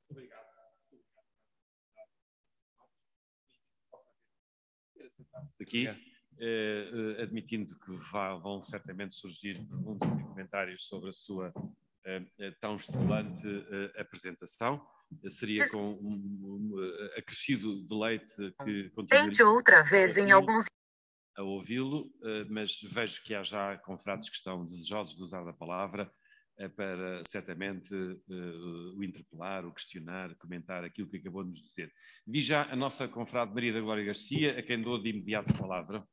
Obrigado. Aqui, é. eh, eh, admitindo que vá, vão certamente surgir perguntas e comentários sobre a sua eh, eh tão estimulante eh, apresentação eh, seria com um, um, um, acrescido deleite que Tente outra vez em alguns a ouvi-lo, eh, mas vejo que há já confrades que estão desejosos de usar a palavra eh, para certamente eh, o interpelar, o questionar, comentar aquilo que acabou de nos dizer. Vi já a nossa confrade Maria da Glória Garcia, a quem dou de imediato a palavra.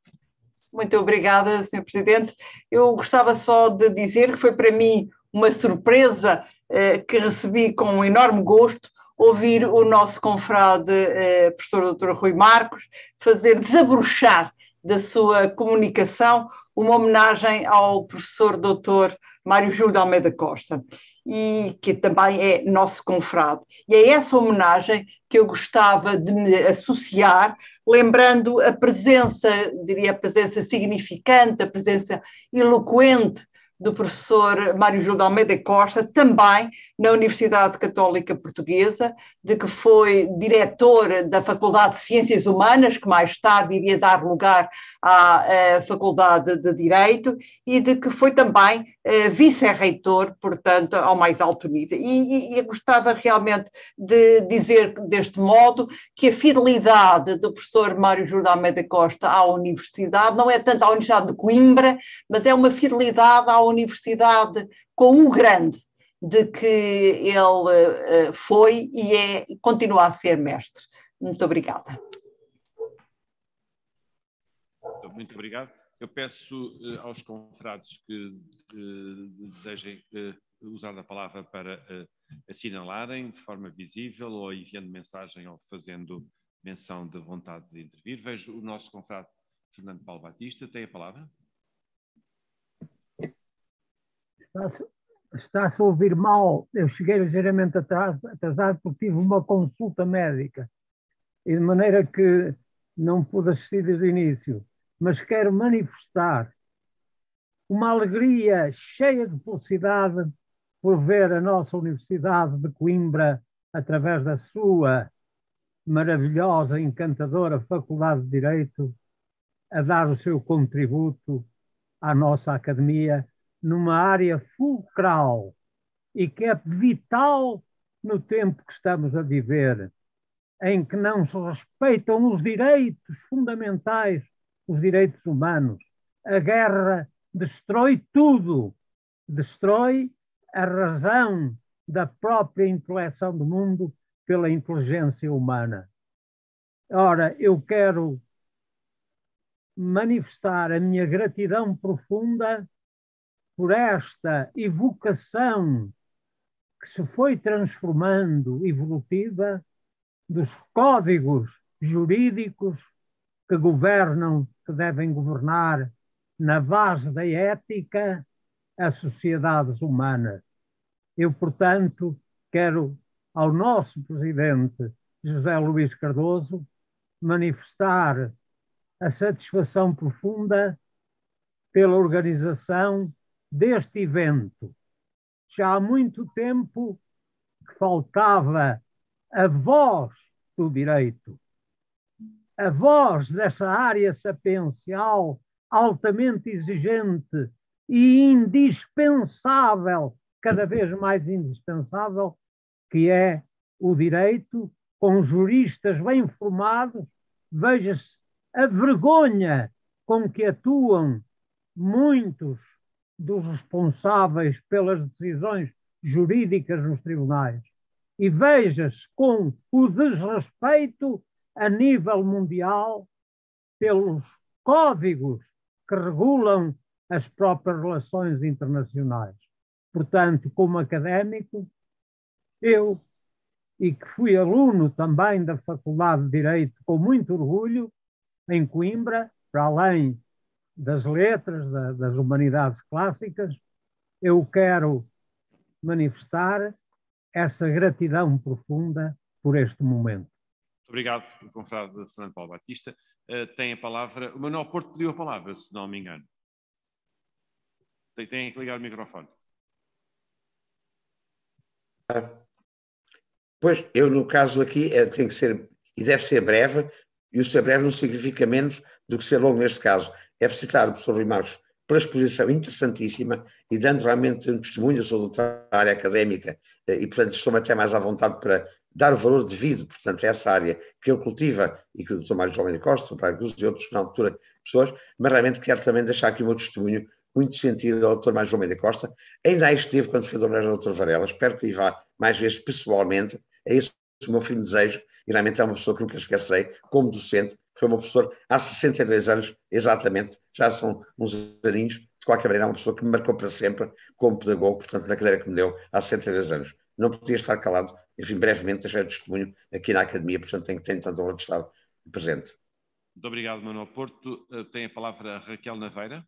Muito obrigada, Sr. Presidente. Eu gostava só de dizer que foi para mim uma surpresa que recebi com um enorme gosto ouvir o nosso confrade, professor Dr. Rui Marcos, fazer desabrochar da sua comunicação, uma homenagem ao professor doutor Mário Júlio de Almeida Costa, e que também é nosso confrade. E é essa homenagem que eu gostava de me associar, lembrando a presença, diria, a presença significante, a presença eloquente do professor Mário Júlio Almeida Costa, também na Universidade Católica Portuguesa, de que foi diretor da Faculdade de Ciências Humanas, que mais tarde iria dar lugar à, à eh, Faculdade de Direito, e de que foi também eh, vice-reitor, portanto, ao mais alto nível. E, e, gostava realmente de dizer deste modo que a fidelidade do professor Mário Júlio Almeida Costa à Universidade não é tanto à Universidade de Coimbra, mas é uma fidelidade à universidade com o grande de que ele eh, foi e é, continua a ser mestre. Muito obrigada. Muito obrigado. Eu peço eh, aos confrades que desejem eh, usar a palavra para assinalarem de forma visível ou enviando mensagem ou fazendo menção da vontade de intervir. Vejo o nosso confrade Fernando Paulo Batista, tem a palavra. Está-se a ouvir mal. Eu cheguei ligeiramente atrasado, atrasado porque tive uma consulta médica e de maneira que não pude assistir desde o início. Mas quero manifestar uma alegria cheia de felicidade por ver a nossa Universidade de Coimbra, através da sua maravilhosa, encantadora Faculdade de Direito, a dar o seu contributo à nossa academia numa área fulcral e que é vital no tempo que estamos a viver, em que não se respeitam os direitos fundamentais, os direitos humanos. A guerra destrói tudo, destrói a razão da própria intuição do mundo pela inteligência humana. Ora, eu quero manifestar a minha gratidão profunda por esta evocação que se foi transformando evolutiva dos códigos jurídicos que governam, que devem governar na base da ética as sociedades humanas. Eu, portanto, quero ao nosso presidente José Luís Cardoso manifestar a satisfação profunda pela organização deste evento. Já há muito tempo que faltava a voz do direito, a voz dessa área sapiencial altamente exigente e indispensável, cada vez mais indispensável, que é o direito, com juristas bem formados, veja-se a vergonha com que atuam muitos dos responsáveis pelas decisões jurídicas nos tribunais. E veja-se com o desrespeito a nível mundial pelos códigos que regulam as próprias relações internacionais. Portanto, como académico, eu, e que fui aluno também da Faculdade de Direito com muito orgulho, em Coimbra, para além das letras, da, das humanidades clássicas, eu quero manifestar essa gratidão profunda por este momento. Muito obrigado, confrade Fernando Paulo Batista. Uh, tem a palavra, o Manuel Porto pediu a palavra, se não me engano. Tem, tem que ligar o microfone. Pois, eu no caso aqui eh, tem que ser, e deve ser breve, e o ser breve não significa menos do que ser longo neste caso é citar o professor Rui Marcos pela exposição interessantíssima e dando realmente um testemunho, eu sou doutor da área académica eh, e, portanto, estou até mais à vontade para dar o valor devido, portanto, a essa área que ele cultiva e que o doutor Mário Jovem Costa, o Braga e outros, na altura, pessoas, mas realmente quero também deixar aqui o meu testemunho muito sentido ao doutor Mário Jovem Costa. Ainda aí esteve quando fez a homenagem ao doutor Varela, espero que ele vá mais vezes pessoalmente, é esse o meu fim de desejo, e realmente é uma pessoa que nunca esquecerei, como docente, foi uma professora há 62 anos, exatamente, já são uns aninhos, de qualquer maneira é uma pessoa que me marcou para sempre como pedagogo, portanto, na cadeira que me deu há 62 anos. Não podia estar calado, enfim, brevemente deixar de é testemunho aqui na Academia, portanto tenho, ter tanto honra de estar presente. Muito obrigado, Manuel Porto. Eh, tem a palavra Raquel Naveira.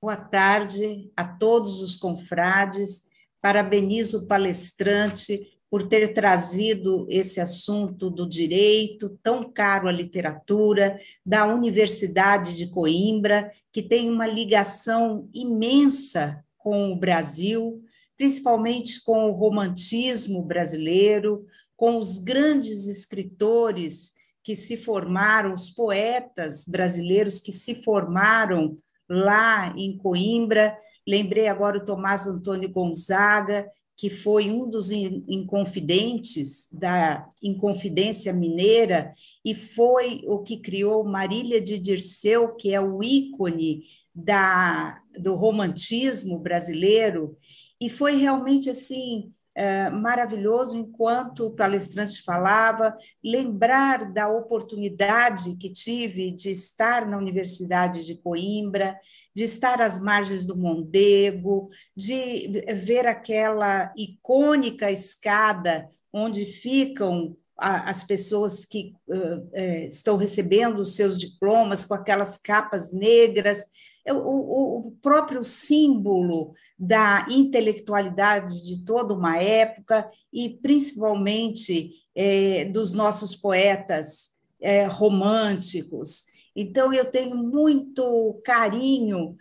Boa tarde a todos os confrades. Parabenizo o palestrante por ter trazido esse assunto do direito tão caro à literatura, da Universidade de Coimbra, que tem uma ligação imensa com o Brasil, principalmente com o romantismo brasileiro, com os grandes escritores que se formaram, os poetas brasileiros que se formaram lá em Coimbra. Lembrei agora o Tomás Antônio Gonzaga, que foi um dos inconfidentes da Inconfidência Mineira e foi o que criou Marília de Dirceu, que é o ícone da, do romantismo brasileiro, e foi realmente assim é, maravilhoso enquanto o palestrante falava, lembrar da oportunidade que tive de estar na Universidade de Coimbra, de estar às margens do Mondego, de ver aquela icônica escada onde ficam as pessoas que uh, estão recebendo os seus diplomas com aquelas capas negras, é o, o próprio símbolo da intelectualidade de toda uma época e principalmente é, dos nossos poetas é, românticos. Então, eu tenho muito carinho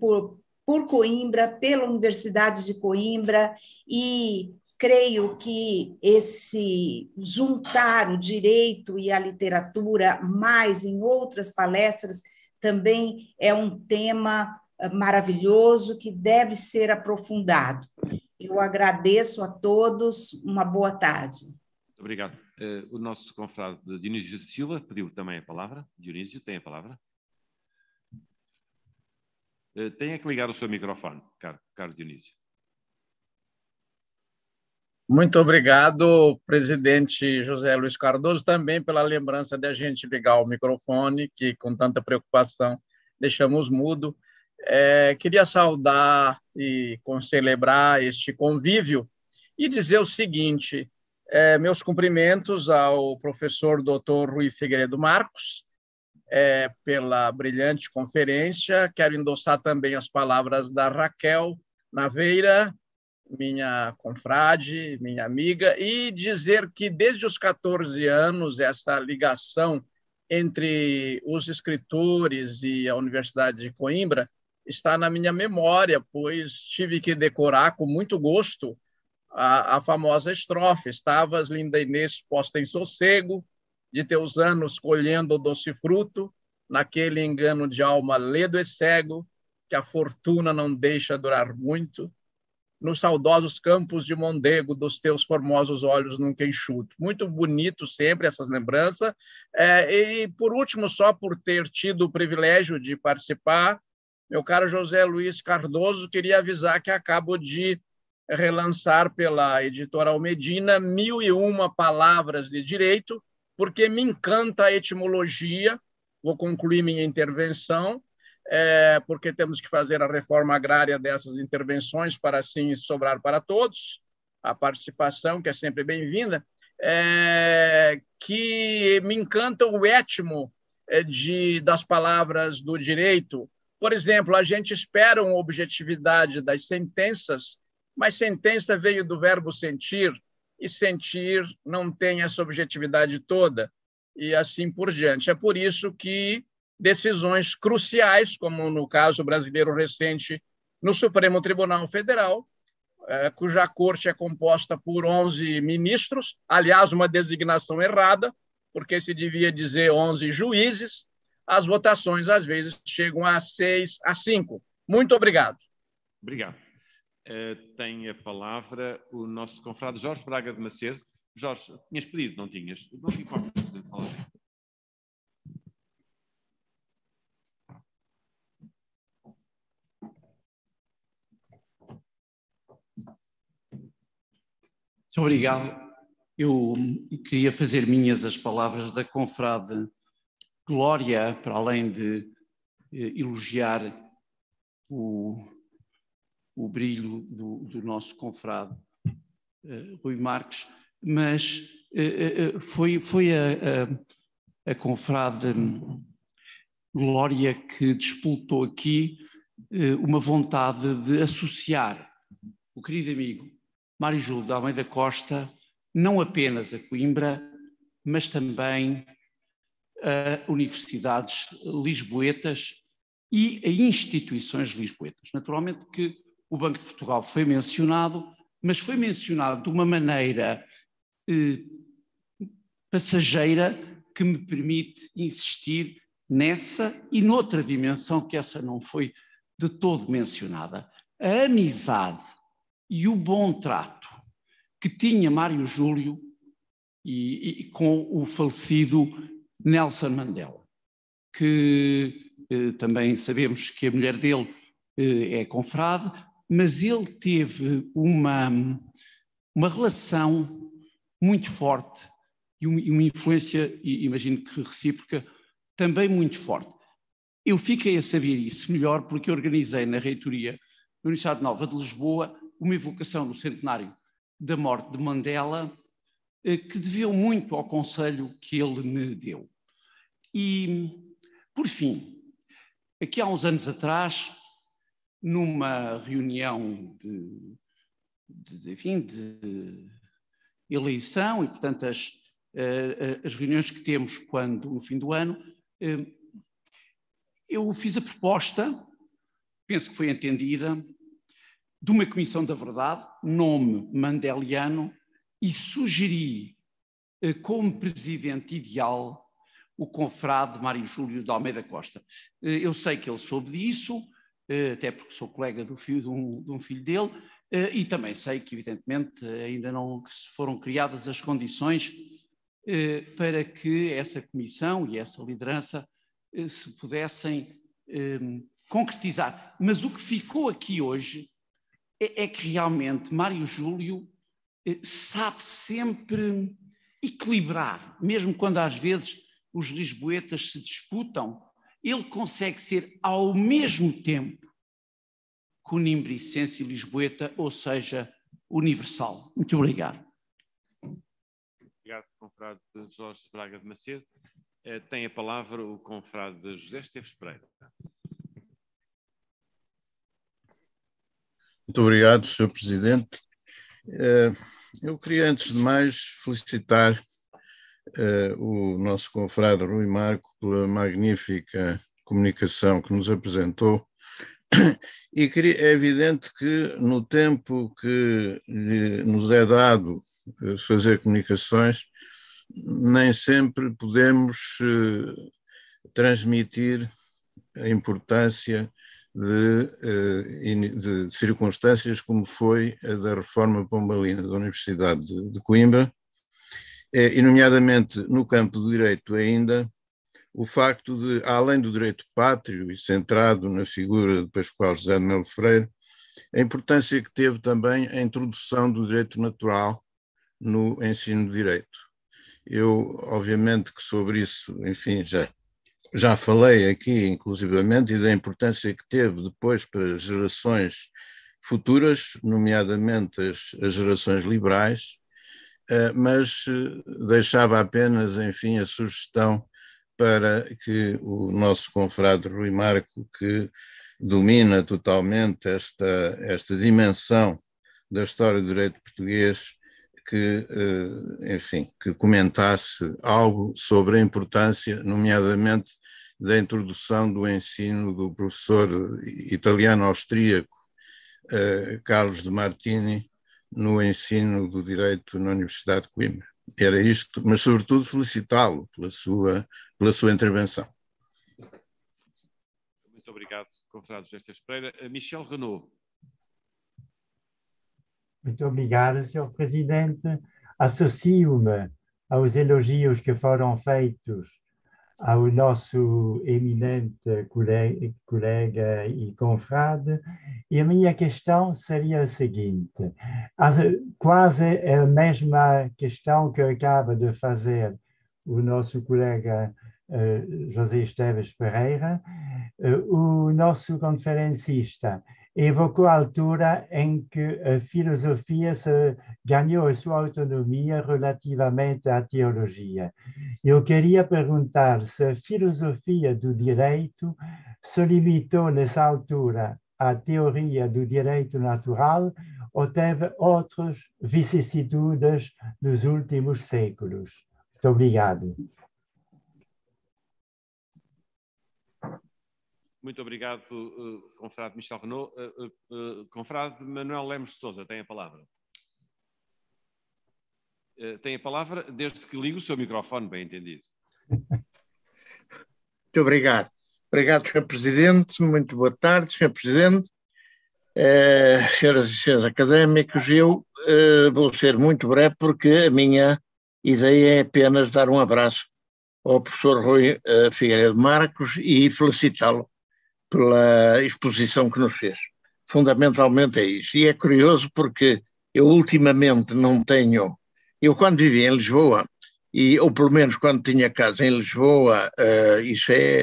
por, por Coimbra, pela Universidade de Coimbra, e creio que esse juntar o direito e a literatura mais em outras palestras também é um tema eh, maravilhoso que deve ser aprofundado. Eu agradeço a todos, uma boa tarde. Muito obrigado. Eh, o nosso confrade Dionísio Silva pediu também a palavra. Dionísio, tem a palavra. Eh, tenha que ligar o seu microfone, caro, caro Dionísio. Muito obrigado, presidente José Luiz Cardoso, também pela lembrança de a gente ligar o microfone, que com tanta preocupação deixamos mudo. É, queria saudar e celebrar este convívio e dizer o seguinte: é, meus cumprimentos ao professor Dr. Rui Figueiredo Marcos é, pela brilhante conferência. Quero endossar também as palavras da Raquel Naveira, minha confrade, minha amiga, e dizer que desde os 14 anos essa ligação entre os escritores e a Universidade de Coimbra está na minha memória, pois tive que decorar com muito gosto a, a famosa estrofe: Estavas, linda Inês, posta em sossego, de teus anos colhendo o doce fruto, naquele engano de alma ledo e cego, que a fortuna não deixa durar muito nos saudosos campos de Mondego, dos teus formosos olhos nunca enxuto. Muito bonito sempre essas lembranças. É, e, por último, só por ter tido o privilégio de participar, meu caro José Luiz Cardoso, queria avisar que acabo de relançar pela editora Almedina Mil e Uma Palavras de Direito, porque me encanta a etimologia, vou concluir minha intervenção, é, porque temos que fazer a reforma agrária dessas intervenções para assim sobrar para todos, a participação, que é sempre bem-vinda, é, que me encanta o étimo é, de, das palavras do direito. Por exemplo, a gente espera uma objetividade das sentenças, mas sentença veio do verbo sentir, e sentir não tem essa objetividade toda, e assim por diante. É por isso que decisões cruciais, como no caso brasileiro recente no Supremo Tribunal Federal, é, cuja corte é composta por 11 ministros, aliás, uma designação errada, porque se devia dizer 11 juízes, as votações às vezes chegam a 6 a 5. Muito obrigado. Obrigado. É, tem a palavra o nosso confrado Jorge Braga de Macedo. Jorge, tinhas pedido, não tinhas? Não tinha Muito obrigado. Eu queria fazer minhas as palavras da confrade Glória, para além de eh, elogiar o, o brilho do, do nosso confrade eh, Rui Marques, mas eh, foi, foi a, a, a confrade Glória que disputou aqui uma vontade de associar o querido amigo Júlio de Almeida Costa, não apenas a Coimbra, mas também a universidades lisboetas e a instituições lisboetas. Naturalmente que o Banco de Portugal foi mencionado, mas foi mencionado de uma maneira eh, passageira que me permite insistir nessa e noutra dimensão que essa não foi de todo mencionada. A amizade e o bom trato que tinha Mário Júlio e, e com o falecido Nelson Mandela, que eh, também sabemos que a mulher dele eh, é confrade, mas ele teve uma, uma relação muito forte e uma influência, imagino que recíproca, também muito forte. Eu fiquei a saber isso melhor porque organizei na reitoria da Universidade Nova de Lisboa uma evocação no centenário da morte de Mandela, eh, que deveu muito ao conselho que ele me deu. E, por fim, aqui há uns anos atrás, numa reunião de, de, enfim, de eleição, e portanto as, eh, eh, as reuniões que temos quando no fim do ano, eu fiz a proposta, penso que foi entendida, de uma Comissão da Verdade, nome mandeliano, e sugeri eh, como presidente ideal o confrade Mário Júlio de Almeida Costa. Eh, eu sei que ele soube disso, eh, até porque sou colega do filho, de, um, de um filho dele, e também sei que, evidentemente, ainda não foram criadas as condições para que essa comissão e essa liderança se pudessem concretizar. Mas o que ficou aqui hoje é, é que realmente Mário Júlio eh, sabe sempre equilibrar, mesmo quando às vezes os lisboetas se disputam, ele consegue ser ao mesmo tempo conimbricense e lisboeta, ou seja, universal. Muito obrigado. Obrigado, confrade Jorge Braga de Macedo. Eh, tem a palavra o confrade José Esteves Pereira. Muito obrigado, Sr. Presidente. Eh, eu queria, antes de mais, felicitar eh, o nosso confrade Rui Marco pela magnífica comunicação que nos apresentou. E é evidente que, no tempo que nos é dado eh, fazer comunicações, nem sempre podemos transmitir a importância de, eh, de, circunstâncias como foi a da reforma pombalina da Universidade de, de Coimbra, eh, e nomeadamente no campo do direito ainda, o facto de, além do direito pátrio e centrado na figura de Pascoal José de Melo Freire, a importância que teve também a introdução do direito natural no ensino de direito. Eu, obviamente, que sobre isso, enfim, já já falei aqui, inclusivamente, e da importância que teve depois para gerações futuras, nomeadamente as, as gerações liberais, eh, mas eh, deixava apenas, enfim, a sugestão para que o nosso confrade Rui Marco, que domina totalmente esta, esta dimensão da história do direito português, que, eh, enfim, que comentasse algo sobre a importância, nomeadamente, da introdução do ensino do professor italiano-austríaco eh, Carlos de Martini no ensino do direito na Universidade de Coimbra. Era isto, mas sobretudo felicitá-lo pela sua, pela sua intervenção. Muito obrigado, Confrado Gestas Pereira. Eh, Michel Renault. Muito obrigado, Sr. Presidente. Associo-me aos elogios que foram feitos ao nosso eminente colega, colega e confrade, e a minha questão seria a seguinte: quase a mesma questão que acaba de fazer o nosso colega eh, José Esteves Pereira, eh, o nosso conferencista evocou a altura em que a filosofia se ganhou a sua autonomia relativamente à teologia. Eu queria perguntar se a filosofia do direito se limitou nessa altura à teoria do direito natural ou teve outras vicissitudes nos últimos séculos. Muito obrigado. Muito obrigado, uh, confrade Michel Renault. Uh, uh, confrade Manuel Lemos de Souza, tem a palavra. tem a palavra desde que ligo o seu microfone, bem entendido. Muito obrigado. Obrigado, Sr. Presidente. Muito boa tarde, Sr. Presidente. senhoras e senhores académicos, eu vou ser muito breve porque a minha ideia é apenas dar um abraço ao professor Rui Figueiredo Marcos e felicitá-lo pela exposição que nos fez. Fundamentalmente é isso. E é curioso porque eu ultimamente não tenho. Eu, quando vivia em Lisboa, e, ou pelo menos quando tinha casa em Lisboa, uh, isso é,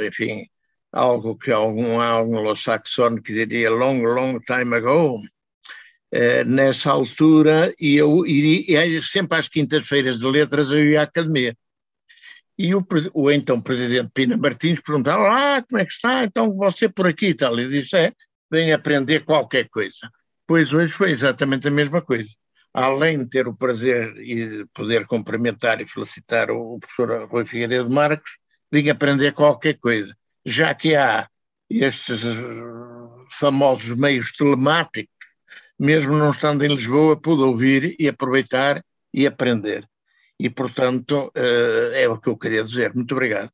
uh, enfim, algo que algum anglo-saxono que diria long, long time ago, uh, nessa altura, e eu iria sempre às quintas-feiras de letras eu ia à academia. E o, o então presidente Pina Martins perguntava: Ah, como é que está? Então você por aqui e tal. E disse: É, vem aprender qualquer coisa. Pois hoje foi exatamente a mesma coisa. Além de ter o prazer e poder cumprimentar e felicitar o, o professor Rui Figueiredo Marques, vim aprender qualquer coisa. Já que há estes eh, famosos meios telemáticos, mesmo não estando em Lisboa, pude ouvir e aproveitar e aprender e, portanto, eh, é o que eu queria dizer. Muito obrigado.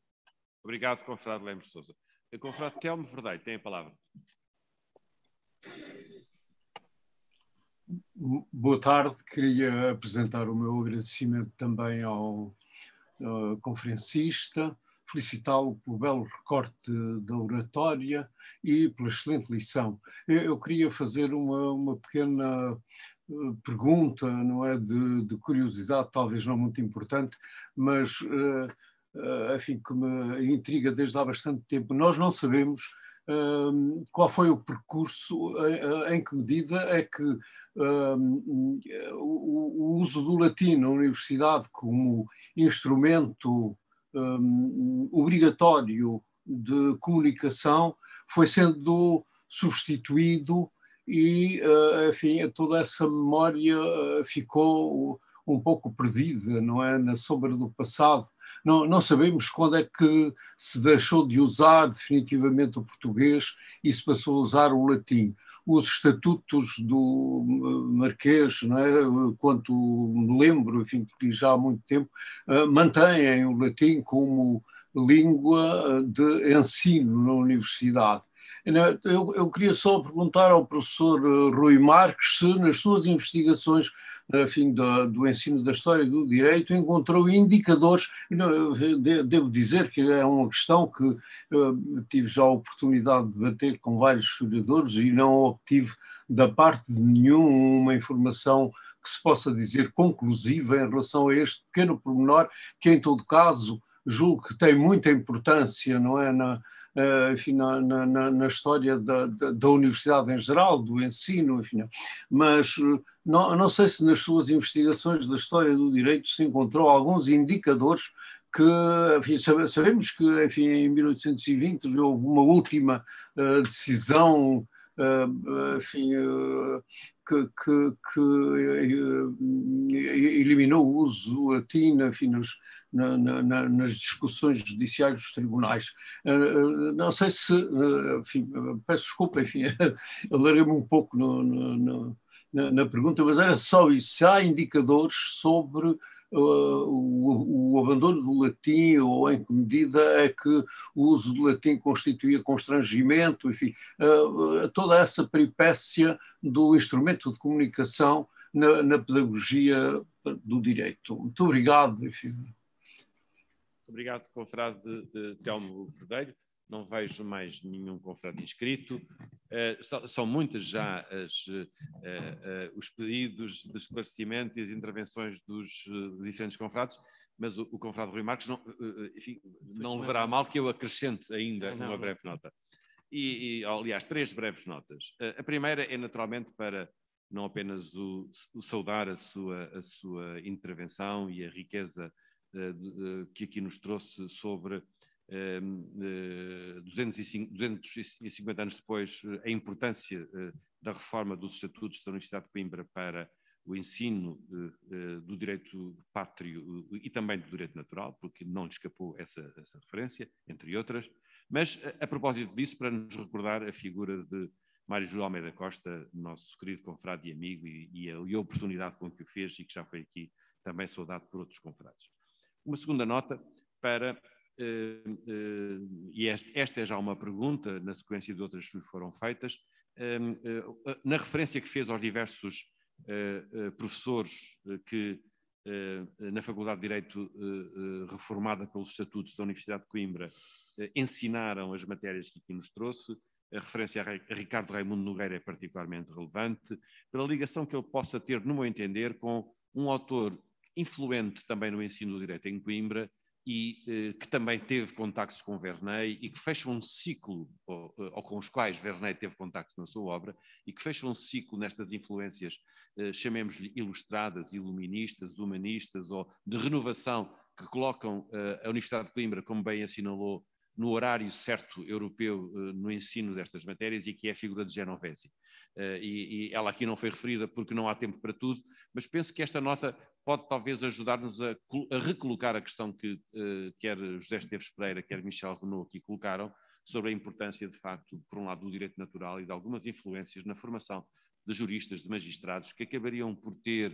Obrigado, Confrado Lemos Souza. Confrade Telmo Verdade, tem a palavra. Boa tarde, queria apresentar o meu agradecimento também ao uh, conferencista, felicitá-lo pelo belo recorte da oratória e pela excelente lição. Eu, eu queria fazer uma, uma pequena pergunta, não é, de, de, curiosidade, talvez não muito importante, mas eh, eh, enfim, que me intriga desde há bastante tempo. Nós não sabemos ehm, qual foi o percurso, em, eh, em que medida é que ehm, o, o, uso do latim na universidade como instrumento um, ehm, obrigatório de comunicação foi sendo substituído e, eh, enfim, toda essa memória eh, ficou um pouco perdida, não é? Na sombra do passado. Não, não, sabemos quando é que se deixou de usar definitivamente o português e se passou a usar o latim. Os estatutos do eh, Marquês, não é? quanto me lembro, enfim, que já há muito tempo, mantêm o latim como língua de ensino na universidade. Eu, eu queria só perguntar ao professor eh, Rui Marques se, nas suas investigações enfim, eh, do, do, ensino da história do direito, encontrou indicadores. Eh, devo dizer que é uma questão que tive já a oportunidade de debater com vários historiadores e não obtive da parte de nenhum uma informação que se possa dizer conclusiva em relação a este pequeno pormenor, que em todo caso julgo que tem muita importância, não é? Na, eh, enfim, na, na, na história da, da, da, universidade em geral, do ensino, enfim, mas eh, não, não sei se nas suas investigações da história do direito se encontrou alguns indicadores que enfim, sabemos que enfim, em 1820 houve uma última uh, decisão uh, enfim, uh, que, que, que eliminou o uso latino, enfim, nos, na, na, nas discussões judiciais dos tribunais. Eh, eh, não sei se, eh, enfim, peço desculpa, enfim, alarguei-me um pouco no, no, na, na, pergunta, mas era só isso. Se há indicadores sobre Uh, o, o, abandono do latim ou em que medida é que o uso do latim constituía constrangimento, enfim, uh, toda essa peripécia do instrumento de comunicação na, na pedagogia do direito. Muito obrigado, enfim. Obrigado, confrade Telmo Verdeiro. Não vejo mais nenhum confrade inscrito. Uh, eh, são, são muitas já as, uh, uh, os pedidos de esclarecimento e as intervenções dos diferentes confrades, mas o, o confrade Rui Marques não, enfim, não levará mal que eu acrescente ainda uma breve nota. E, e, aliás, três breves notas. A primeira é naturalmente para não apenas o, o saudar a sua, a sua intervenção e a riqueza eh, eh, que aqui nos trouxe sobre 250 eh, anos depois a importância da reforma dos estatutos da Universidade de Coimbra para o ensino do direito pátrio e também do direito natural, porque não lhe escapou essa, essa referência, entre outras. Mas, a, a propósito disso, para nos recordar a figura de Mário João Almeida Costa, nosso querido confrade e amigo, e, e, a, e a oportunidade com que o fez e que já foi aqui também saudado por outros confrades. Uma segunda nota para. Eh, eh, e esta é já uma pergunta, na sequência de outras que lhe foram feitas, ehm, eh, na referência que fez aos diversos professores que na Faculdade de Direito reformada pelos estatutos da Universidade de Coimbra ensinaram as matérias que aqui nos trouxe. A referência a Ricardo Raimundo Nogueira é particularmente relevante, pela ligação que ele possa ter, no meu entender, com um autor influente também no ensino do direito em Coimbra e eh, que também teve contactos com Vernei e que fecha um ciclo, ou, eh, ou, com os quais Vernei teve contactos na sua obra, e que fecha um ciclo nestas influências, eh, chamemos-lhe ilustradas, iluministas, humanistas ou de renovação, que colocam eh, a Universidade de Coimbra, como bem assinalou, no horário certo europeu eh, no ensino destas matérias e que é a figura de Genovese. Eh, e, e, ela aqui não foi referida porque não há tempo para tudo, mas penso que esta nota pode talvez ajudar-nos a, a, recolocar a questão que uh, quer José Esteves Pereira, quer Michel Renault aqui colocaram, sobre a importância, de facto, por um lado, do direito natural e de algumas influências na formação de juristas, de magistrados, que acabariam por ter,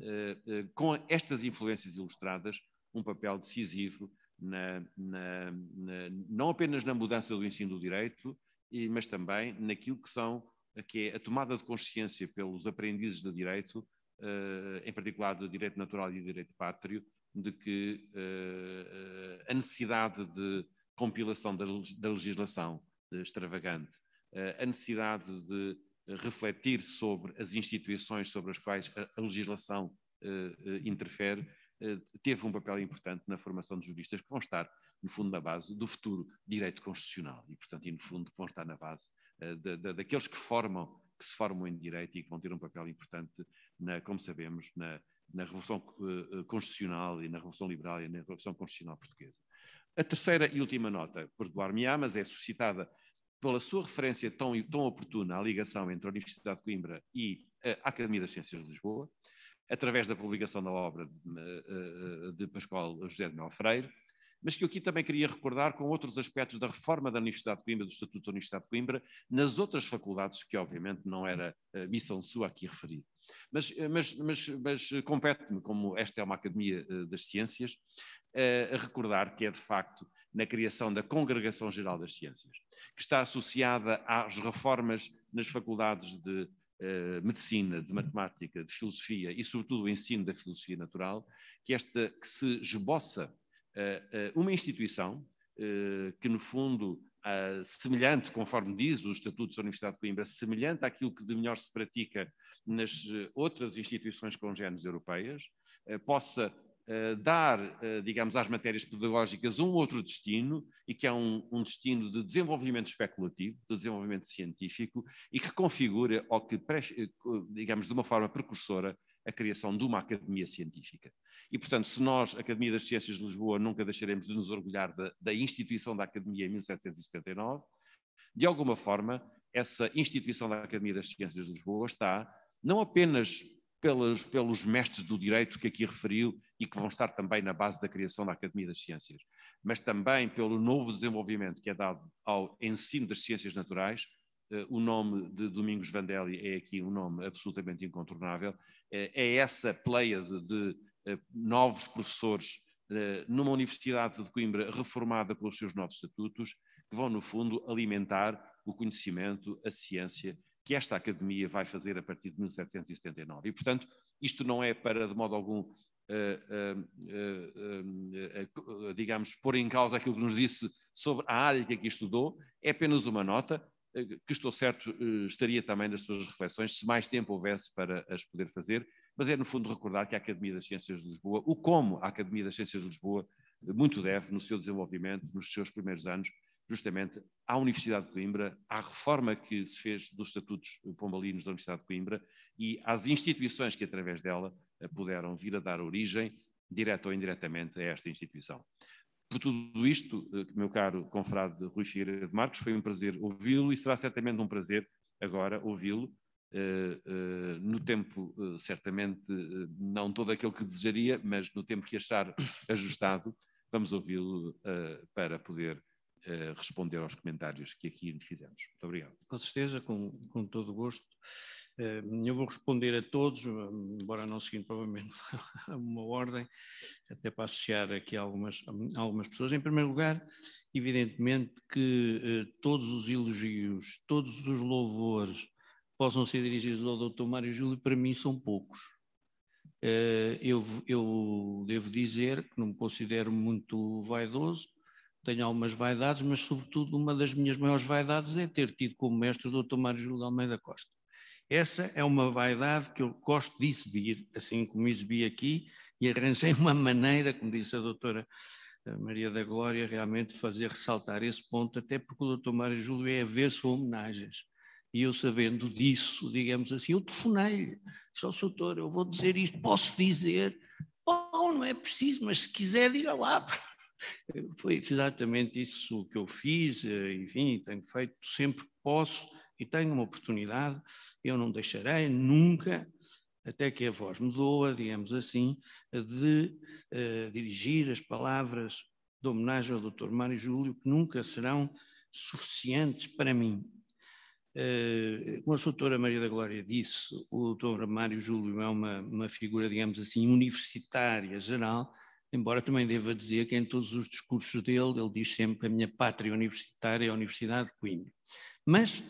uh, uh, com estas influências ilustradas, um papel decisivo, na, na, na, não apenas na mudança do ensino do direito, e, mas também naquilo que são que é a tomada de consciência pelos aprendizes de direito eh, em particular do direito natural e do direito pátrio, de que eh, eh, a necessidade de compilação da, legislação extravagante, a necessidade de refletir sobre as instituições sobre as quais a, legislação interfere, teve um papel importante na formação de juristas que vão estar, no fundo, na base do futuro direito constitucional e, portanto, e no fundo, vão estar na base daqueles que formam, que se formam em direito e que vão ter um papel importante na, como sabemos, na, na Revolução eh, Constitucional e na Revolução Liberal e na Revolução Constitucional Portuguesa. A terceira e última nota, perdoar-me-á, mas é suscitada pela sua referência tão, tão oportuna à ligação entre a Universidade de Coimbra e a Academia das Ciências de Lisboa, através da publicação da obra eh, eh, de, Pascoal José de Mel Freire, mas que eu aqui também queria recordar com outros aspectos da reforma da Universidade de Coimbra, do Estatuto da Universidade de Coimbra, nas outras faculdades, que obviamente não era missão sua aqui referir. Eh, mas, mas, mas, mas eh, compete-me, como esta é uma Academia eh, das Ciências, a recordar que é de facto na criação da Congregação Geral das Ciências, que está associada às reformas nas faculdades de medicina, de matemática, de filosofia e, sobretudo, o ensino da filosofia natural, que esta que se esboça uma instituição que, no fundo, Uh, semelhante, conforme diz o Estatuto da Universidade de Coimbra, semelhante àquilo que de melhor se pratica nas eh, outras instituições congéneres europeias, uh, possa uh, dar, digamos, às matérias pedagógicas um outro destino, e que é um, um, destino de desenvolvimento especulativo, de desenvolvimento científico, e que configura, ou que, digamos, de uma forma precursora, a criação de uma academia científica. E, portanto, se nós, Academia das Ciências de Lisboa, nunca deixaremos de nos orgulhar da, da instituição da academia em 1779, de alguma forma, essa instituição da Academia das Ciências de Lisboa está, não apenas pelos, pelos mestres do direito que aqui referiu e que vão estar também na base da criação da Academia das Ciências, mas também pelo novo desenvolvimento que é dado ao ensino das ciências naturais. Eh, o nome de Domingos Vandelli é aqui um nome absolutamente incontornável é, é essa pleiade de eh, novos professores eh, numa universidade de Coimbra reformada pelos seus novos estatutos, que vão, no fundo, alimentar o conhecimento, a ciência que esta academia vai fazer a partir de 1779. E, portanto, isto não é para, de modo algum, eh, digamos, pôr em causa aquilo que nos disse sobre a área que aqui estudou, é apenas uma nota que estou certo eh, estaria também nas suas reflexões, se mais tempo houvesse para as poder fazer, mas é no fundo recordar que a Academia das Ciências de Lisboa, o como a Academia das Ciências de Lisboa eh, muito deve no seu desenvolvimento, nos seus primeiros anos, justamente à Universidade de Coimbra, à reforma que se fez dos estatutos pombalinos da Universidade de Coimbra e às instituições que através dela eh, puderam vir a dar origem, direta ou indiretamente, a esta instituição. Por tudo isto, eh, meu caro confrade Rui Figueiredo de Marcos, foi um prazer ouvi-lo e será certamente um prazer agora ouvi-lo eh, eh, no tempo, certamente não todo aquele que desejaria, mas no tempo que achar ajustado, vamos ouvi-lo para poder responder aos comentários que aqui lhe fizemos. Muito obrigado. Com certeza, com, com todo o gosto. Eh, eu vou responder a todos, eh, embora não seguindo provavelmente uma ordem, até para associar aqui algumas, algumas pessoas. Em primeiro lugar, evidentemente que eh, todos os elogios, todos os louvores possam ser dirigidos ao Dr. Mário Júlio, para mim são poucos. Eu, eu devo dizer que não me considero muito vaidoso, tenho algumas vaidades, mas sobretudo uma das minhas maiores vaidades é ter tido como mestre o Dr. Mário Júlio de Almeida Costa essa é uma vaidade que eu gosto de exibir, assim como exibi aqui, e arranjei uma maneira, como disse a doutora eh, Maria da Glória, realmente fazer ressaltar esse ponto, até porque o doutor Mário Júlio é avesso a homenagens. E eu, sabendo disso, digamos assim, eu telefonei-lhe. Só, doutor, eu vou dizer isto, posso dizer? Bom, não é preciso, mas se quiser, diga lá. Foi exatamente isso que eu fiz, eh, enfim, tenho feito sempre que posso e tenho uma oportunidade, eu não deixarei nunca, até que a voz me doa, digamos assim, de uh, dirigir as palavras de homenagem ao Dr. Mário Júlio, que nunca serão suficientes para mim. Uh, como a doutora Maria da Glória disse, o Dr. Mário Júlio é uma, uma figura, digamos assim, universitária geral, embora também deva dizer que em todos os discursos dele, ele diz sempre que a minha pátria universitária é a Universidade de Coimbra. Mas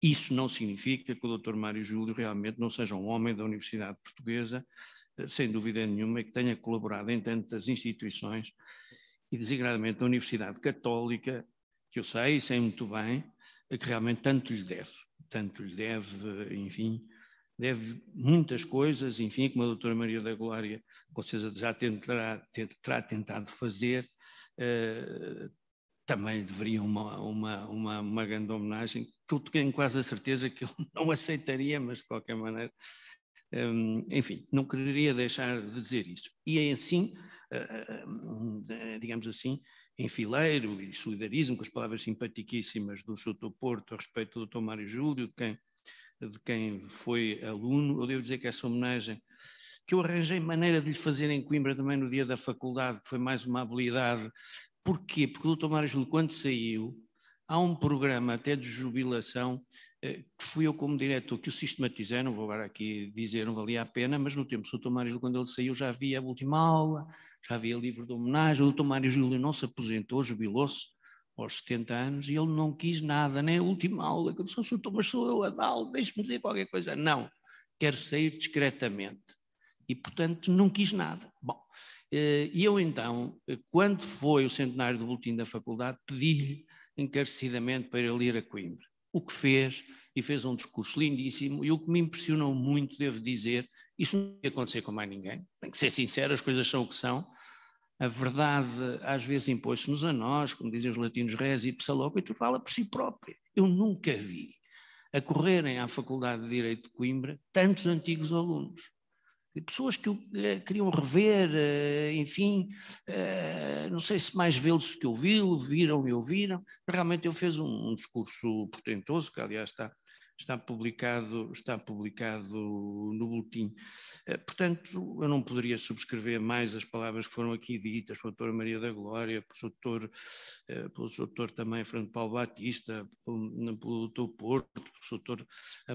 isso não significa que o Dr. Mário Júlio realmente não seja um homem da Universidade Portuguesa, eh, sem dúvida nenhuma, e que tenha colaborado em tantas instituições, e designadamente da Universidade Católica, que eu sei e sei muito bem, que realmente tanto lhe deve, tanto lhe deve, enfim, deve muitas coisas, enfim, como a doutora Maria da Glória, com certeza já tentará, terá tentado fazer, eh, também deveria uma, uma, uma, uma grande homenagem, que eu tenho quase a certeza que ele não aceitaria, mas de qualquer maneira, hum, enfim, não queria deixar de dizer isso. E é assim, eh, eh, hum, digamos assim, em fileiro e solidarismo com as palavras simpaticíssimas do Souto Porto a respeito do Dr. Mário Júlio, de quem, de quem foi aluno, eu devo dizer que essa homenagem que eu arranjei maneira de lhe fazer em Coimbra também no dia da faculdade, que foi mais uma habilidade Porquê? Porque o Dr. Mário Júlio, quando saiu, há um programa até de jubilação eh, que fui eu como diretor que o sistematizei, não vou agora aqui dizer, não valia a pena, mas no tempo do Dr. Mário Júlio, quando ele saiu, já havia a última aula, já havia livro de homenagem, o Dr. Mário Júlio não se aposentou, jubilou-se, aos 70 anos e ele não quis nada, nem a última aula, que eu disse, oh, mas sou eu a dar aula, deixe-me dizer qualquer coisa. Não, quero sair discretamente. E, portanto, não quis nada. Bom, eh, e eu então, eh, quando foi o centenário do boletim da faculdade, pedi-lhe encarecidamente para ele ir a Coimbra. O que fez, e fez um discurso lindíssimo, e o que me impressionou muito, devo dizer, isso não ia acontecer com mais ninguém, tem que ser sincero, as coisas são o que são, a verdade às vezes impôs-se-nos a nós, como dizem os latinos res e psaloco, e tu fala por si próprio. Eu nunca vi a correrem à Faculdade de Direito de Coimbra tantos antigos alunos pessoas que eh, queriam rever, eh, enfim, eh, não sei se mais vê-los que ouvi-lo, viram e ouviram. Realmente ele fez um, um, discurso portentoso, que aliás está está publicado, está publicado no boletim. Eh, portanto, eu não poderia subscrever mais as palavras que foram aqui ditas pela doutora Maria da Glória, pelo doutor, eh, pelo doutor também Fernando Paulo Batista, pelo, pelo doutor Porto, pelo doutor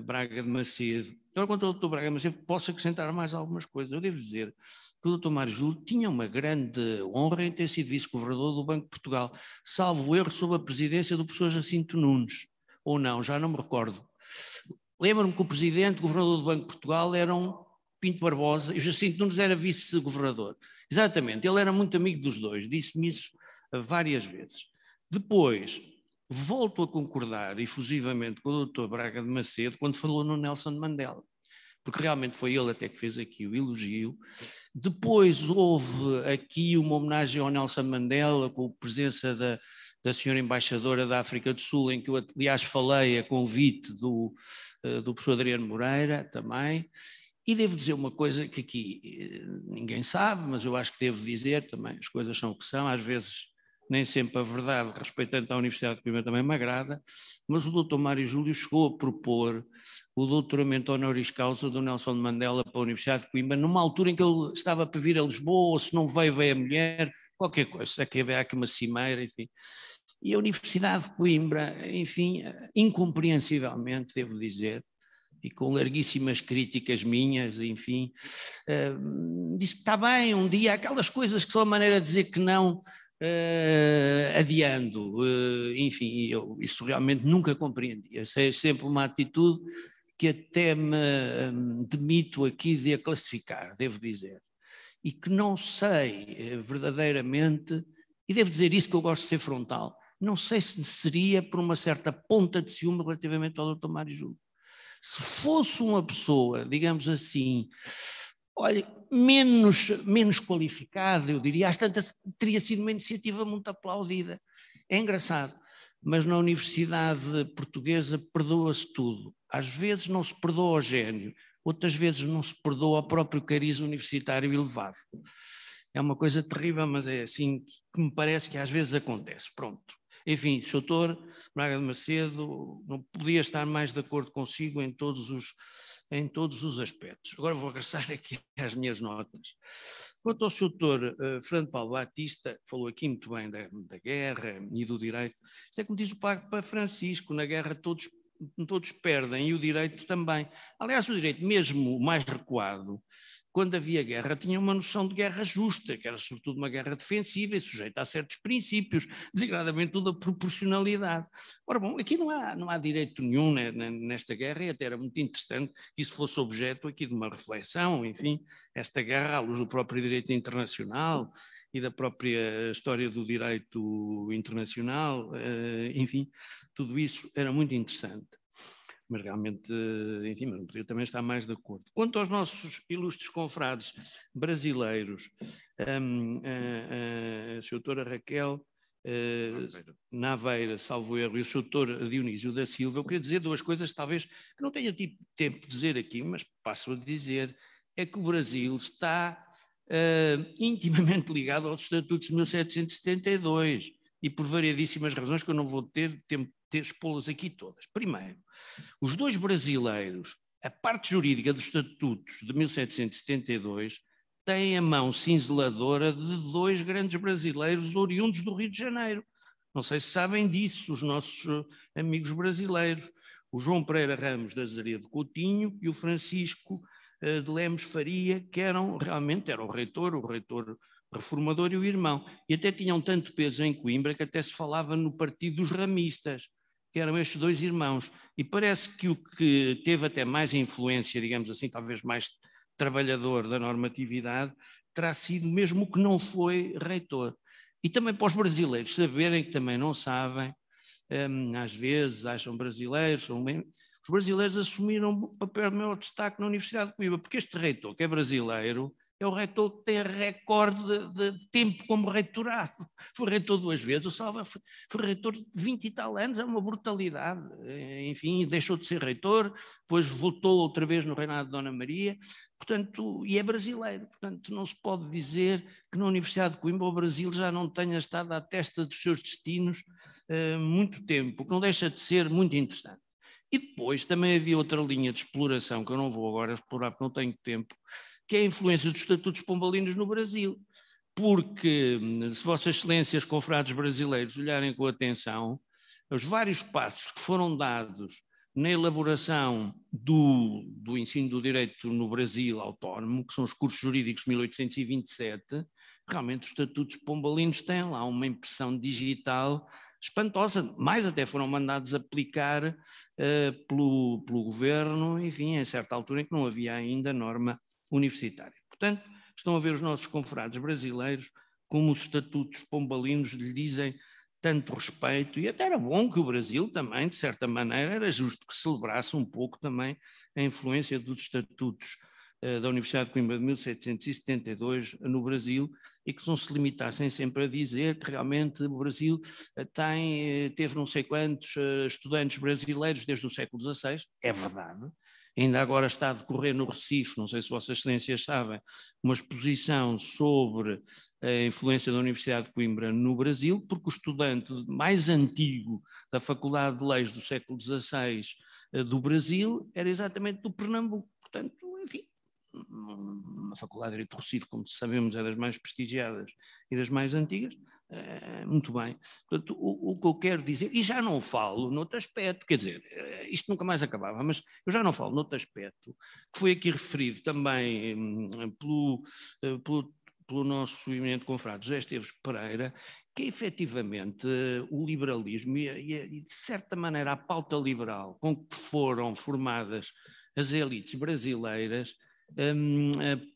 Braga de Macedo. Agora, quanto ao doutor Braga de Macedo, posso acrescentar mais algumas coisas. Eu devo dizer que o doutor Mário Júlio tinha uma grande honra em ter sido vice-governador do Banco de Portugal, salvo erro sob a presidência do professor Jacinto Nunes. Ou não, já não me recordo Lembro-me que o presidente, o governador do Banco de Portugal, era um Pinto Barbosa, e o Jacinto Nunes era vice-governador. Exatamente, ele era muito amigo dos dois, disse-me isso eh, várias vezes. Depois, volto a concordar efusivamente com o Dr. Braga de Macedo quando falou no Nelson Mandela, porque realmente foi ele até que fez aqui o elogio. Depois houve aqui uma homenagem ao Nelson Mandela com a presença da, da senhora embaixadora da África do Sul, em que eu, aliás, falei a convite do, eh, do professor Adriano Moreira também. E devo dizer uma coisa que aqui eh, ninguém sabe, mas eu acho que devo dizer também, as coisas são o que são, às vezes nem sempre a verdade respeitando a Universidade de Coimbra também me agrada, mas o doutor Mário Júlio chegou a propor o doutoramento honoris causa do Nelson Mandela para a Universidade de Coimbra, numa altura em que ele estava para vir a Lisboa, ou se não veio, veio a mulher, qualquer coisa, será que haverá aqui uma cimeira, enfim. E a Universidade de Coimbra, enfim, incompreensivelmente, devo dizer, e com larguíssimas críticas minhas, enfim, uh, disse que está bem, um dia, aquelas coisas que são a maneira de dizer que não, uh, adiando, uh, enfim, eu isso realmente nunca compreendi. Essa é sempre uma atitude que até me um, demito aqui de a classificar, devo dizer e que não sei eh, verdadeiramente, e devo dizer isso que eu gosto de ser frontal, não sei se seria por uma certa ponta de ciúme relativamente ao Dr. Mário Júlio. Se fosse uma pessoa, digamos assim, olha, menos, menos qualificada, eu diria, às tantas, teria sido uma iniciativa muito aplaudida. É engraçado, mas na Universidade Portuguesa perdoa-se tudo. Às vezes não se perdoa o gênio, outras vezes não se perdoa o próprio cariz universitário elevado. É uma coisa terrível, mas é assim que me parece que às vezes acontece. Pronto. Enfim, Sr. Doutor Braga de Macedo, não podia estar mais de acordo consigo em todos os, em todos os aspectos. Agora vou regressar aqui às minhas notas. Quanto ao Sr. Doutor uh, Fernando Paulo Batista, falou aqui muito bem da, da guerra e do direito, isto é como diz o Papa Francisco, na guerra todos todos perdem e o direito também. Aliás, o direito, mesmo mais recuado, quando havia guerra, tinha uma noção de guerra justa, que era sobretudo uma guerra defensiva e sujeita a certos princípios, desigradamente toda a proporcionalidade. Ora bom, aqui não há, não há direito nenhum nesta guerra, e até era muito interessante que isso fosse objeto aqui de uma reflexão, enfim, esta guerra à luz do próprio direito internacional e da própria história do direito internacional, eh, enfim, tudo isso era muito interessante mas realmente, enfim, não podia também estar mais de acordo. Quanto aos nossos ilustres confrades brasileiros, um, eh, eh, a, a, a, doutora Raquel uh, Naveira. Naveira, salvo erro, e o doutor Dionísio da Silva, eu queria dizer duas coisas, talvez, que não tenha tido tempo de dizer aqui, mas passo a dizer, é que o Brasil está uh, intimamente ligado aos Estatutos de 1772, e por variedíssimas razões que eu não vou ter tempo expô-las aqui todas. Primeiro, os dois brasileiros, a parte jurídica dos estatutos de 1772 tem a mão cinzeladora de dois grandes brasileiros oriundos do Rio de Janeiro. Não sei se sabem disso os nossos uh, amigos brasileiros, o João Pereira Ramos de Azaredo Coutinho e o Francisco uh, de Lemos Faria, que eram realmente eram o reitor, o reitor reformador e o irmão. E até tinham tanto peso em Coimbra que até se falava no Partido dos Ramistas que eram estes dois irmãos. E parece que o que teve até mais influência, digamos assim, talvez mais trabalhador da normatividade, terá sido mesmo o que não foi reitor. E também para os brasileiros saberem que também não sabem, um, às vezes acham brasileiros, são bem... os brasileiros assumiram um papel maior destaque na Universidade de Coimbra, porque este reitor, que é brasileiro, é o reitor que tem recorde de, de, tempo como reitorado. Foi reitor duas vezes, o Salva foi, foi reitor de 20 e tal anos, é uma brutalidade. Eh, enfim, deixou de ser reitor, depois voltou outra vez no reinado de Dona Maria, portanto, e é brasileiro, portanto não se pode dizer que na Universidade de Coimbra o Brasil já não tenha estado à testa dos seus destinos uh, muito tempo, o que não deixa de ser muito interessante. E depois também havia outra linha de exploração que eu não vou agora explorar porque não tenho tempo, que é a influência dos estatutos pombalinos no Brasil. Porque, hum, se Vossas Excelências, confrades brasileiros, olharem com atenção, os vários passos que foram dados na elaboração do, do ensino do direito no Brasil autónomo, que são os cursos jurídicos de 1827, realmente os estatutos pombalinos têm lá uma impressão digital espantosa, mais até foram mandados aplicar uh, pelo, pelo governo, enfim, em certa altura em que não havia ainda norma universitária. Portanto, estão a ver os nossos confrades brasileiros como os estatutos pombalinos lhe dizem tanto respeito, e até era bom que o Brasil também, de certa maneira, era justo que celebrasse um pouco também a influência dos estatutos uh, da Universidade de Coimbra de 1772 no Brasil, e que não se limitassem sempre a dizer que realmente o Brasil eh, tem, eh, teve não sei quantos estudantes brasileiros desde o século XVI, é verdade, Ainda agora está a decorrer no Recife, não sei se Vossas Excelências sabem, uma exposição sobre a influência da Universidade de Coimbra no Brasil, porque o estudante mais antigo da Faculdade de Leis do século XVI eh, do Brasil era exatamente do Pernambuco. Portanto, enfim, a Faculdade de Direito do Recife, como sabemos, é das mais prestigiadas e das mais antigas, eh, muito bem. Portanto, o, o, que eu quero dizer, e já não falo noutro aspecto, quer dizer, eh, isto nunca mais acabava, mas eu já não falo noutro aspecto, que foi aqui referido também hum, pelo, eh, pelo, pelo, nosso eminente confrado José Esteves Pereira, que é efetivamente o liberalismo e, e, de certa maneira, a pauta liberal com que foram formadas as elites brasileiras hum,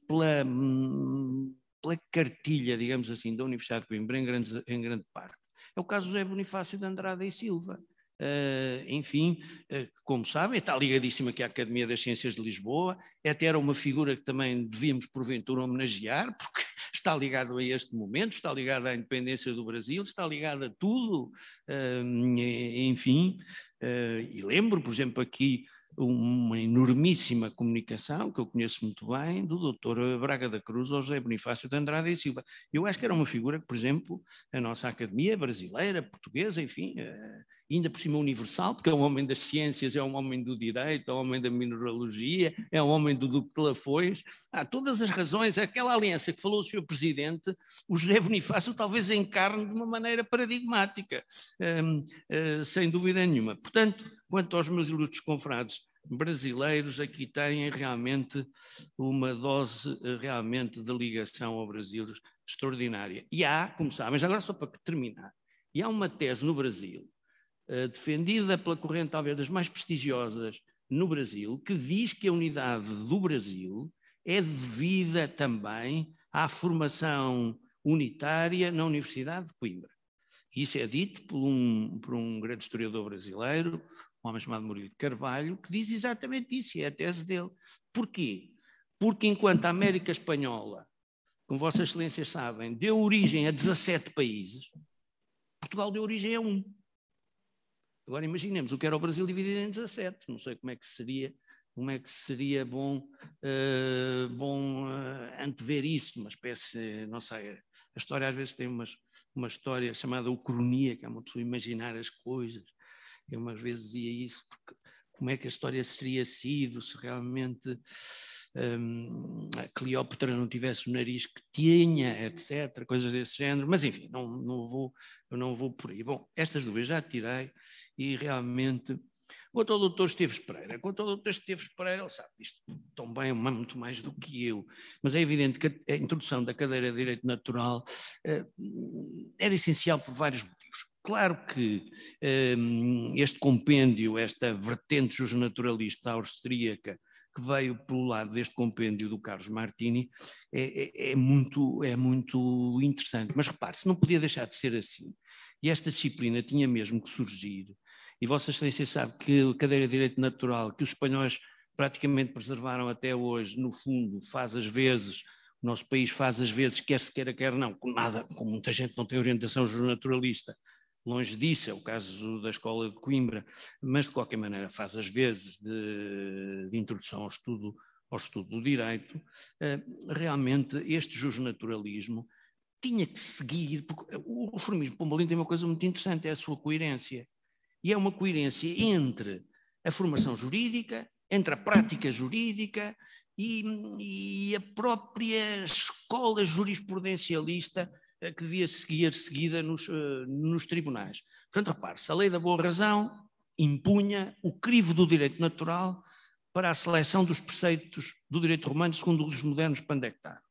pela. Hum, pela cartilha, digamos assim, da Universidade de Coimbra, em, grandes, em grande parte. É o caso José Bonifácio de Andrade e Silva. Uh, enfim, uh, como sabem, está ligadíssima aqui à Academia das Ciências de Lisboa, é até era uma figura que também devíamos porventura homenagear, porque está ligado a este momento, está ligado à independência do Brasil, está ligado a tudo, uh, enfim, e lembro, por exemplo, aqui uma enormíssima comunicação, que eu conheço muito bem, do doutor Braga da Cruz ao José Bonifácio de Andrade e Silva. Eu acho que era uma figura que, por exemplo, a nossa academia brasileira, portuguesa, enfim, eh, ainda por cima universal, porque é um homem das ciências, é um homem do direito, é um homem da mineralogia, é um homem do Duque de Lafoias. Há todas as razões, aquela aliança que falou o Sr. Presidente, o José Bonifácio talvez encarne de uma maneira paradigmática, hum, eh, sem dúvida nenhuma. Portanto, quanto aos meus ilustres confrades, brasileiros aqui têm realmente uma dose eh, realmente de ligação ao Brasil extraordinária. E há, como sabem, agora só para terminar, e há uma tese no Brasil eh, defendida pela corrente talvez das mais prestigiosas no Brasil, que diz que a unidade do Brasil é devida também à formação unitária na Universidade de Coimbra. Isso é dito por um, por um grande historiador brasileiro, um homem chamado Murilo de Carvalho, que diz exatamente isso, e é a tese dele. Porquê? Porque enquanto a América Espanhola, como Vossas Excelências sabem, deu origem a 17 países, Portugal deu origem a um. Agora imaginemos o que era o Brasil dividido em 17, não sei como é que seria, como é que seria bom, uh, bom uh, antever isso, uma espécie, não sei, a história às vezes tem umas, uma história chamada ucronia, que é uma pessoa imaginar as coisas, eu umas vezes dizia isso, porque como é que a história seria sido se realmente um, Cleópatra não tivesse o nariz que tinha, etc., coisas desse género, mas enfim, não, não vou, eu não vou por aí. Bom, estas duas já tirei e realmente. Quanto ao doutor Esteves Pereira, quanto ao doutor Esteves Pereira, ele sabe isto tão bem, muito mais do que eu, mas é evidente que a introdução da cadeira de Direito Natural eh, era essencial por vários motivos. Claro que eh, este compêndio, esta vertente justnaturalista austríaca, que veio pelo lado deste compêndio do Carlos Martini é, é, é muito, é muito interessante. Mas repare-se, não podia deixar de ser assim. E esta disciplina tinha mesmo que surgir. E Vossa Excelência sabe que a cadeira de Direito Natural, que os espanhóis praticamente preservaram até hoje, no fundo, faz às vezes, o nosso país faz às vezes, quer se queira, quer não, com nada, com muita gente não tem orientação jornaturalista, longe disso, é o caso da Escola de Coimbra, mas de qualquer maneira faz as vezes de, de introdução ao estudo, ao estudo do direito, eh, realmente este justnaturalismo tinha que seguir, porque o reformismo pombalino tem uma coisa muito interessante, é a sua coerência. E é uma coerência entre a formação jurídica, entre a prática jurídica e, e a própria escola jurisprudencialista eh, que devia seguir seguida nos, eh, nos tribunais. Portanto, repare-se, a lei da boa razão impunha o crivo do direito natural para a seleção dos preceitos do direito romano segundo os modernos pandectaram.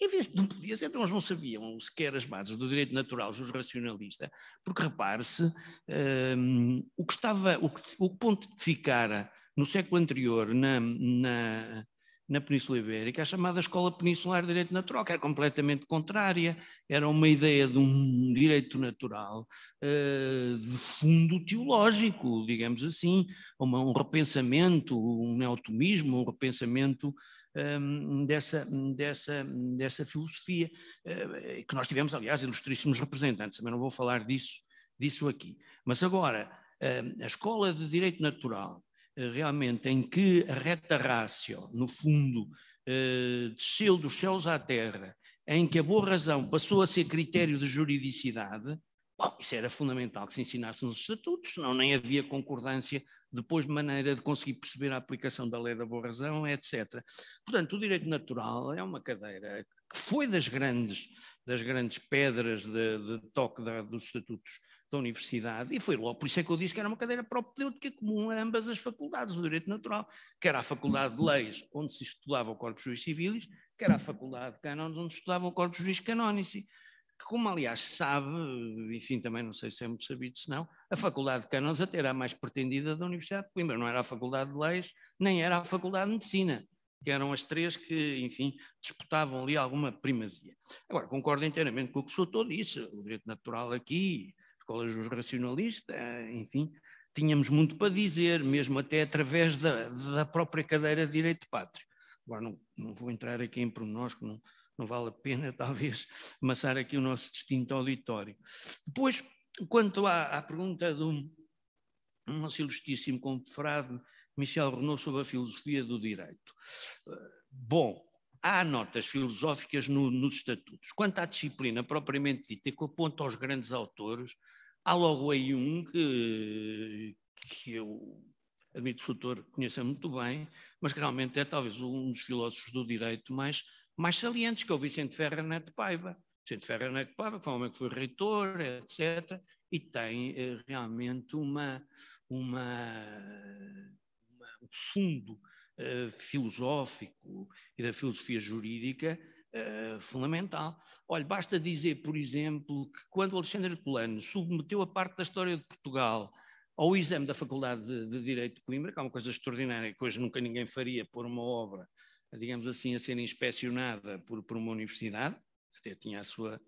Em vez de não podia ser, então eles não sabiam sequer as bases do direito natural jus-racionalista, porque repare-se, um, ehm, o que estava, o, que, o no século anterior na, na, na Península Ibérica, a chamada Escola Peninsular de Direito Natural, que era completamente contrária, era uma ideia de um direito natural eh, de fundo teológico, digamos assim, uma, um repensamento, um neotomismo, um repensamento ehm, dessa, dessa, dessa filosofia, eh, que nós tivemos, aliás, ilustríssimos representantes, também não vou falar disso, disso aqui. Mas agora, ehm, a Escola de Direito Natural, realmente em que a reta rácio, no fundo, eh, desceu dos céus à terra, em que a boa razão passou a ser critério de juridicidade, bom, isso era fundamental que se ensinasse nos estatutos, senão nem havia concordância depois de maneira de conseguir perceber a aplicação da lei da boa razão, etc. Portanto, o direito natural é uma cadeira que foi das grandes, das grandes pedras de, de toque da, dos estatutos da universidade, e foi logo por isso é que eu disse que era uma cadeira propedêutica comum a ambas as faculdades do Direito Natural, quer à Faculdade de Leis, onde se estudava o Corpo de Juiz Civilis, quer à Faculdade de Cânones, onde estudava o Corpo de Juiz Canonici, que como aliás se sabe, enfim, também não sei se é muito sabido se não, a Faculdade de Cânones até era a mais pretendida da Universidade de Coimbra, não era a Faculdade de Leis, nem era a Faculdade de Medicina, que eram as três que, enfim, disputavam ali alguma primazia. Agora, concordo inteiramente com o que o Soutor disse, o direito natural aqui, colégios é racionalista, eh, enfim, tínhamos muito para dizer, mesmo até através da, da própria cadeira de Direito Pátrio. Agora não, não vou entrar aqui em pormenores, que não, não vale a pena talvez amassar aqui o nosso distinto auditório. Depois, quanto à, à pergunta do nosso ilustríssimo confrade Michel Renaud sobre a filosofia do direito. Eh, bom, há notas filosóficas no, nos estatutos. Quanto à disciplina propriamente dita, que aponta aos grandes autores, Há logo aí um que, que eu admito o doutor conheça muito bem, mas que realmente é talvez um dos filósofos do direito mais, mais salientes, que é o Vicente Ferranet de Paiva. Vicente Ferranet de Paiva foi um homem que foi reitor, etc., e tem eh, realmente uma, uma, uma um fundo eh, filosófico e da filosofia jurídica eh, fundamental. Olha, basta dizer, por exemplo, que quando Alexandre Colano submeteu a parte da história de Portugal ao exame da Faculdade de, de, Direito de Coimbra, que é uma coisa extraordinária, que hoje nunca ninguém faria, pôr uma obra, digamos assim, a ser inspecionada por, por uma universidade, até tinha a sua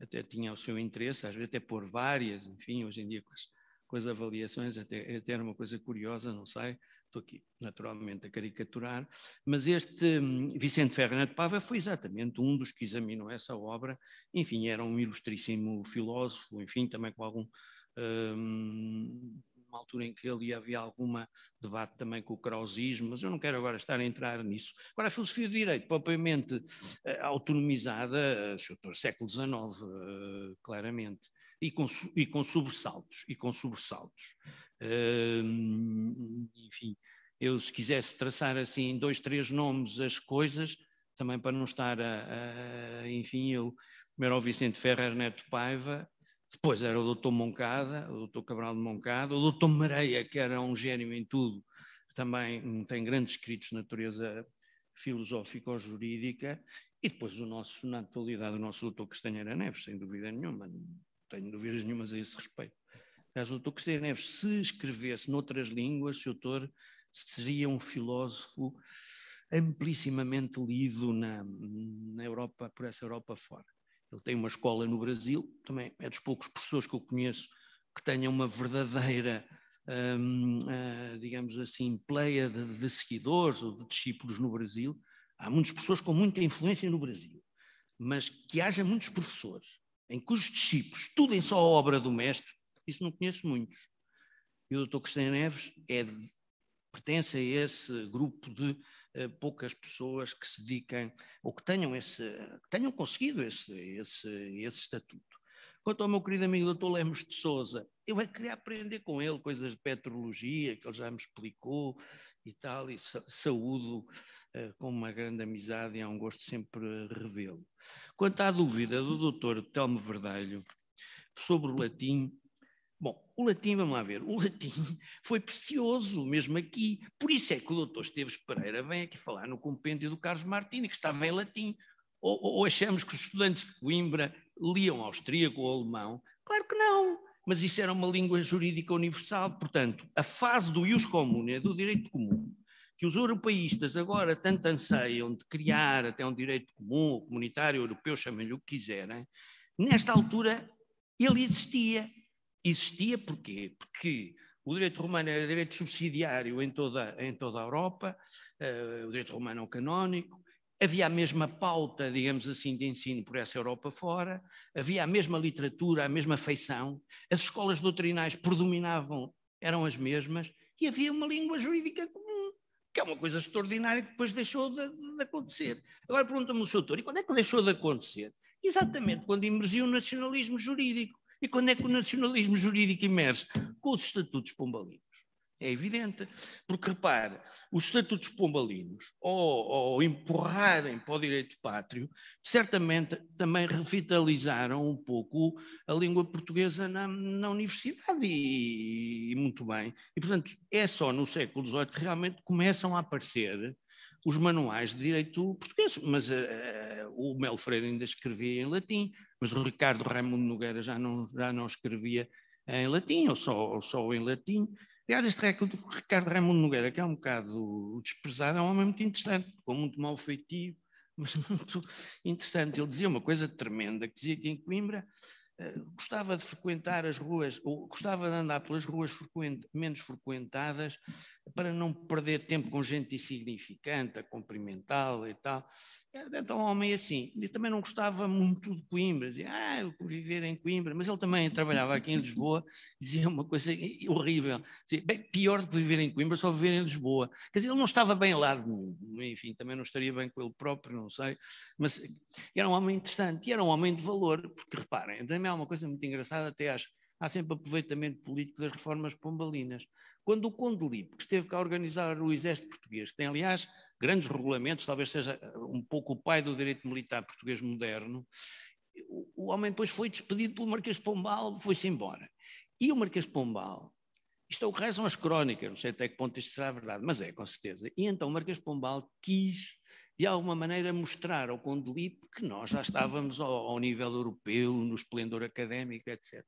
até tinha o seu interesse, às vezes até por várias, enfim, hoje em dia com as, com as avaliações, até, até, era uma coisa curiosa, não sei, estou aqui naturalmente a caricaturar, mas este hum, Vicente Ferreira de Pava foi exatamente um dos que examinou essa obra, enfim, era um ilustríssimo filósofo, enfim, também com algum... Hum, uma altura em que ali havia algum debate também com o krausismo, mas eu não quero agora estar a entrar nisso. Agora, a filosofia do direito, propriamente eh, autonomizada, uh, século XIX, eh, claramente, e com, e com sobressaltos, e com sobressaltos. Uh, enfim, eu se quisesse traçar assim dois, três nomes as coisas, também para não estar a, a enfim, eu primeiro o Vicente Ferrer Neto Paiva, depois era o Dr. Moncada, o Dr. Cabral de Moncada, o Dr. Mareia, que era um gênio em tudo, também tem grandes escritos de natureza filosófica ou jurídica, e depois o nosso, na atualidade, o nosso Dr. Castanheira Neves, sem dúvida nenhuma, não tenho dúvidas nenhumas a esse respeito. Aliás, o Tocqueville Neves, se escrevesse noutras línguas, seu autor seria um filósofo amplissimamente lido na, na Europa, por essa Europa fora. Ele tem uma escola no Brasil, também é dos poucos professores que eu conheço que tenha uma verdadeira, hum, ah, digamos assim, pleia de, de, seguidores ou de discípulos no Brasil. Há muitos professores com muita influência no Brasil, mas que haja muitos professores em cujos discípulos estudem só a obra do mestre, isso não conheço muitos. E o doutor Cristiano Neves é de, pertence a esse grupo de uh, poucas pessoas que se dediquem ou que tenham, esse, que tenham conseguido esse, esse, esse estatuto. Quanto ao meu querido amigo Dr. Lemos de Souza, eu é que queria aprender com ele coisas de petrologia, que ele já me explicou e tal, e sa saúdo uh, com uma grande amizade e é um gosto sempre revê-lo. Quanto à dúvida do Dr. Telmo Verdelho sobre o latim, o latim, vamos lá ver, o latim foi precioso mesmo aqui. Por isso é que o doutor Esteves Pereira vem aqui falar no compêndio do Carlos Martini, que estava em latim. Ou, ou achamos que os estudantes de Coimbra liam austríaco ou alemão? Claro que não, mas isso era uma língua jurídica universal. Portanto, a fase do ius comune, é do direito comum, que os europeístas agora tanto anseiam de criar até um direito comum, comunitário, europeu, chamem-lhe o que quiserem, nesta altura ele existia Existia porquê? Porque o direito romano era direito subsidiário em toda, em toda a Europa, uh, o direito romano é o canónico, havia a mesma pauta, digamos assim, de ensino por essa Europa fora, havia a mesma literatura, a mesma feição, as escolas doutrinais predominavam, eram as mesmas, e havia uma língua jurídica comum, que é uma coisa extraordinária que depois deixou de, de acontecer. Agora pergunta-me o seu e quando é que deixou de acontecer? Exatamente quando emergiu o nacionalismo jurídico. E quando é que o nacionalismo jurídico emerge? Com os estatutos pombalinos. É evidente, porque repare, os estatutos pombalinos, ou, ou empurrarem para o direito pátrio, certamente também revitalizaram um pouco a língua portuguesa na, na universidade, e, e, muito bem. E, portanto, é só no século XVIII que realmente começam a aparecer os manuais de direito português, mas uh, o Mel Freire ainda escrevia em latim, mas o Ricardo Raimundo Nogueira já não, já não escrevia eh, em latim, ou só, ou só em latim. Aliás, este recorde do Ricardo Raimundo Nogueira, que é um bocado desprezado, é um homem muito interessante, com muito mau feitio, mas muito interessante. Ele dizia uma coisa tremenda, que dizia que em Coimbra eh, gostava de frequentar as ruas, ou gostava de andar pelas ruas frequent, menos frequentadas, para não perder tempo com gente insignificante, a cumprimentá-la e tal era então um homem assim. E também não gostava muito de Coimbra. Dizia, ah, eu viver em Coimbra. Mas ele também trabalhava aqui em Lisboa. Dizia uma coisa horrível. Dizia, bem, pior do que viver em Coimbra, só viver em Lisboa. Quer dizer, ele não estava bem lá de mim. Enfim, também não estaria bem com ele próprio, não sei. Mas era um homem interessante e era um homem de valor. Porque, reparem, também há uma coisa muito engraçada, até acho há sempre aproveitamento político das reformas pombalinas. Quando o Conde que esteve cá a organizar o exército português, tem aliás grandes regulamentos, talvez seja eh, um pouco o pai do direito militar português moderno. O homem depois foi despedido pelo Marquês de Pombal, foi-se embora. E o Marquês de Pombal, isto é o que rezam as crónicas, não sei até que ponto isto será verdade, mas é, com certeza. E então o Marquês de Pombal quis, de alguma maneira, mostrar ao Condelipe que nós já estávamos ao, ao nível europeu, no esplendor académico, etc.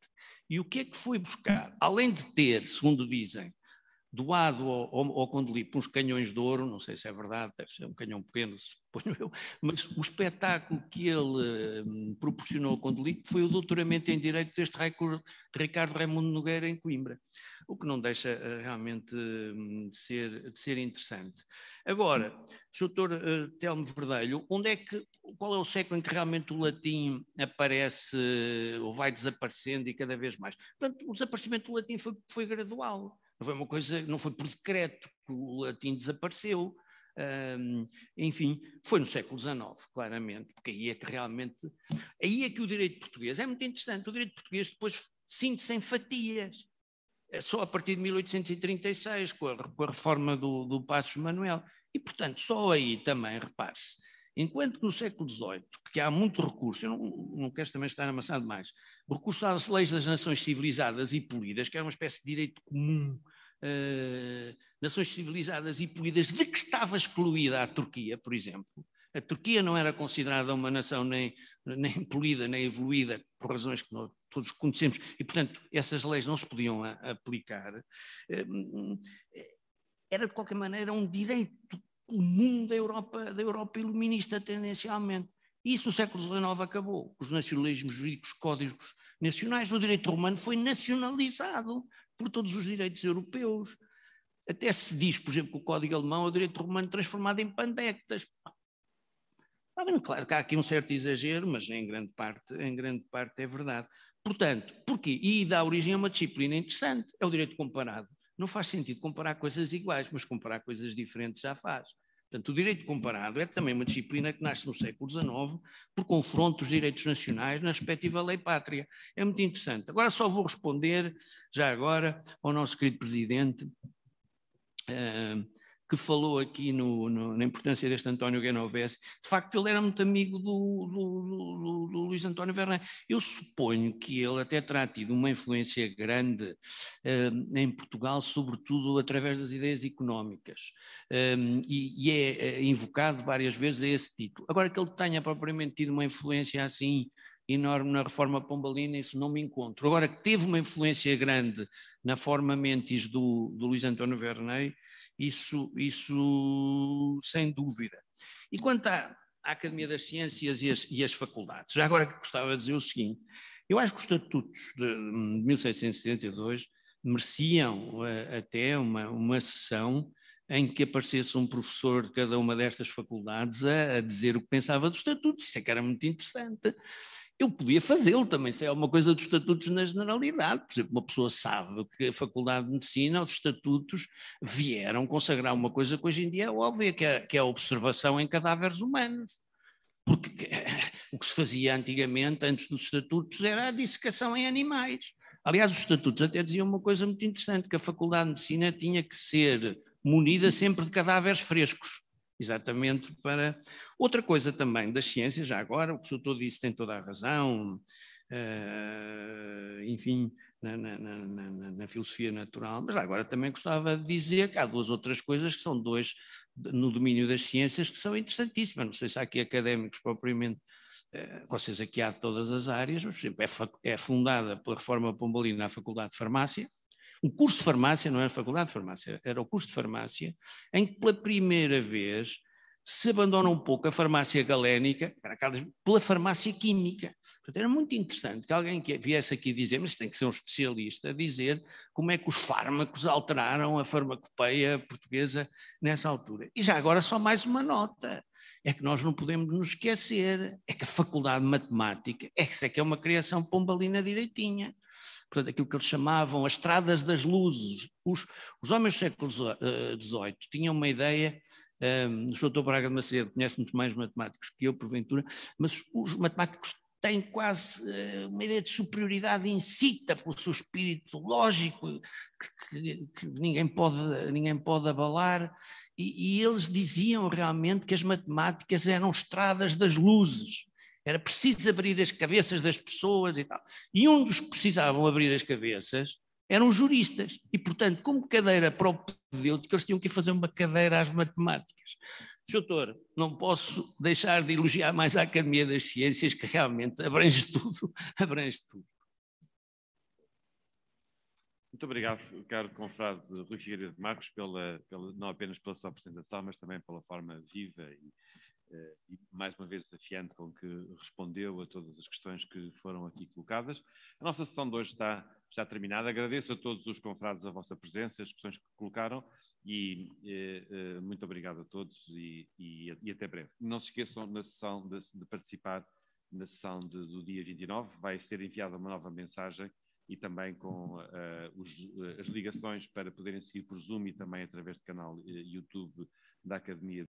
E o que é que foi buscar? Além de ter, segundo dizem, doado ao, ao, Condelipo uns canhões de ouro, não sei se é verdade, deve ser um canhão pequeno, suponho eu, mas o espetáculo que ele hum, proporcionou ao Condelipo foi o doutoramento em Direito deste recorde Ricardo Raimundo Nogueira em Coimbra, o que não deixa eh, realmente hum, de, ser, de ser interessante. Agora, Sr. Telmo Verdelho, onde é que, qual é o século em que realmente o latim aparece ou vai desaparecendo e cada vez mais? Portanto, o desaparecimento do latim foi, foi gradual não foi uma coisa, não foi por decreto que o latim desapareceu. Um, enfim, foi no século XIX, claramente, porque aí é que realmente. Aí é que o direito português. É muito interessante, o direito português depois sente-se em fatias. É só a partir de 1836, com a, com a reforma do, do Passos Manuel. E, portanto, só aí também, repare-se, Enquanto no século XVIII, que há muito recurso, eu não, não quero também estar amassado mais, recurso às leis das nações civilizadas e polidas, que era uma espécie de direito comum, uh, nações civilizadas e polidas, de que estava excluída a Turquia, por exemplo. A Turquia não era considerada uma nação nem, nem polida, nem evoluída, por razões que nós todos conhecemos, e portanto essas leis não se podiam a aplicar. Uh, era de qualquer maneira um direito o mundo da Europa, da Europa iluminista tendencialmente. Isso no século XIX acabou. Os nacionalismos jurídicos, códigos nacionais, o direito romano foi nacionalizado por todos os direitos europeus. Até se diz, por exemplo, que o código alemão é o direito romano transformado em pandectas. Ah, claro que há aqui um certo exagero, mas em grande parte, em grande parte é verdade. Portanto, porquê? E dá origem a uma disciplina interessante, é o direito comparado. Não faz sentido comparar coisas iguais, mas comparar coisas diferentes já faz. Portanto, o direito comparado é também uma disciplina que nasce no século XIX por confronto dos direitos nacionais na respectiva lei pátria. É muito interessante. Agora só vou responder, já agora, ao nosso querido Presidente, uh, que falou aqui no, no, na importância deste António Genovese, de facto ele era muito amigo do, do, do, do, Luís António Vernet. Eu suponho que ele até terá tido uma influência grande eh, em Portugal, sobretudo através das ideias económicas, eh, e, e, é eh, invocado várias vezes a esse título. Agora que ele tenha propriamente tido uma influência assim enorme na reforma pombalina, isso não me encontro. Agora, que teve uma influência grande na forma mentis do, do Luís António Vernei, isso, isso sem dúvida. E quanto à, à Academia das Ciências e as, e as faculdades, já agora que gostava de dizer o seguinte, eu acho que os estatutos de 1672 mereciam eh, até uma, uma sessão em que aparecesse um professor de cada uma destas faculdades a, a dizer o que pensava dos estatutos. isso é que era muito interessante eu podia fazê-lo também, se é uma coisa dos estatutos na generalidade. Por exemplo, uma pessoa sabe que a Faculdade de Medicina, os estatutos vieram consagrar uma coisa que hoje em dia é óbvia, que é, que é a observação em cadáveres humanos. Porque o que se fazia antigamente, antes dos estatutos, era a dissecação em animais. Aliás, os estatutos até diziam uma coisa muito interessante, que a Faculdade de Medicina tinha que ser munida sempre de cadáveres frescos exatamente para. Outra coisa também das ciências, já agora, o professor todo disse tem toda a razão, uh, enfim, na, na, na, na, filosofia natural, mas agora também gostava de dizer que há duas outras coisas que são dois no domínio das ciências que são interessantíssimas. Não sei se há aqui académicos propriamente. Eh, ou seja aqui há de todas as áreas, mas, por exemplo, é, é fundada pela reforma Pombalina a Faculdade de Farmácia, um curso de farmácia não era é a faculdade de farmácia, era o curso de farmácia, em que pela primeira vez se abandona um pouco a farmácia galénica pela farmácia química. Portanto, era muito interessante que alguém que viesse aqui dizer, mas tem que ser um especialista, dizer como é que os fármacos alteraram a farmacopeia portuguesa nessa altura. E já agora só mais uma nota. É que nós não podemos nos esquecer, é que a Faculdade de Matemática, essa é que é uma criação pombalina direitinha portanto, aquilo que eles chamavam as estradas das luzes. Os, os homens do século XVIII eh, tinham uma ideia um, eh, o Dr. Braga de Macedo conhece muito mais matemáticos que eu, porventura, mas os matemáticos têm quase uh, uma ideia de superioridade incita pelo seu espírito lógico, que, que, que ninguém, pode, ninguém pode abalar, e, e, eles diziam realmente que as matemáticas eram estradas das luzes. Era preciso abrir as cabeças das pessoas e tal. E um dos que precisavam abrir as cabeças eram juristas. E, portanto, como cadeira para o eles tinham que fazer uma cadeira às matemáticas. Doutor, não posso deixar de elogiar mais a Academia das Ciências, que realmente abrange tudo, abrange tudo. Muito obrigado, caro confrade Rui Figueiredo Marcos, pela, pela, não apenas pela sua apresentação, mas também pela forma viva e eh, e mais uma vez desafiante com que respondeu a todas as questões que foram aqui colocadas. A nossa sessão de hoje está, está terminada. Agradeço a todos os confrades a vossa presença, as questões que colocaram e eh, eh muito obrigado a todos e, e, e, até breve. Não se esqueçam na sessão de, de participar na sessão de, do dia 29, vai ser enviada uma nova mensagem e também com uh, os, as ligações para poderem seguir por Zoom e também através do canal uh, YouTube da Academia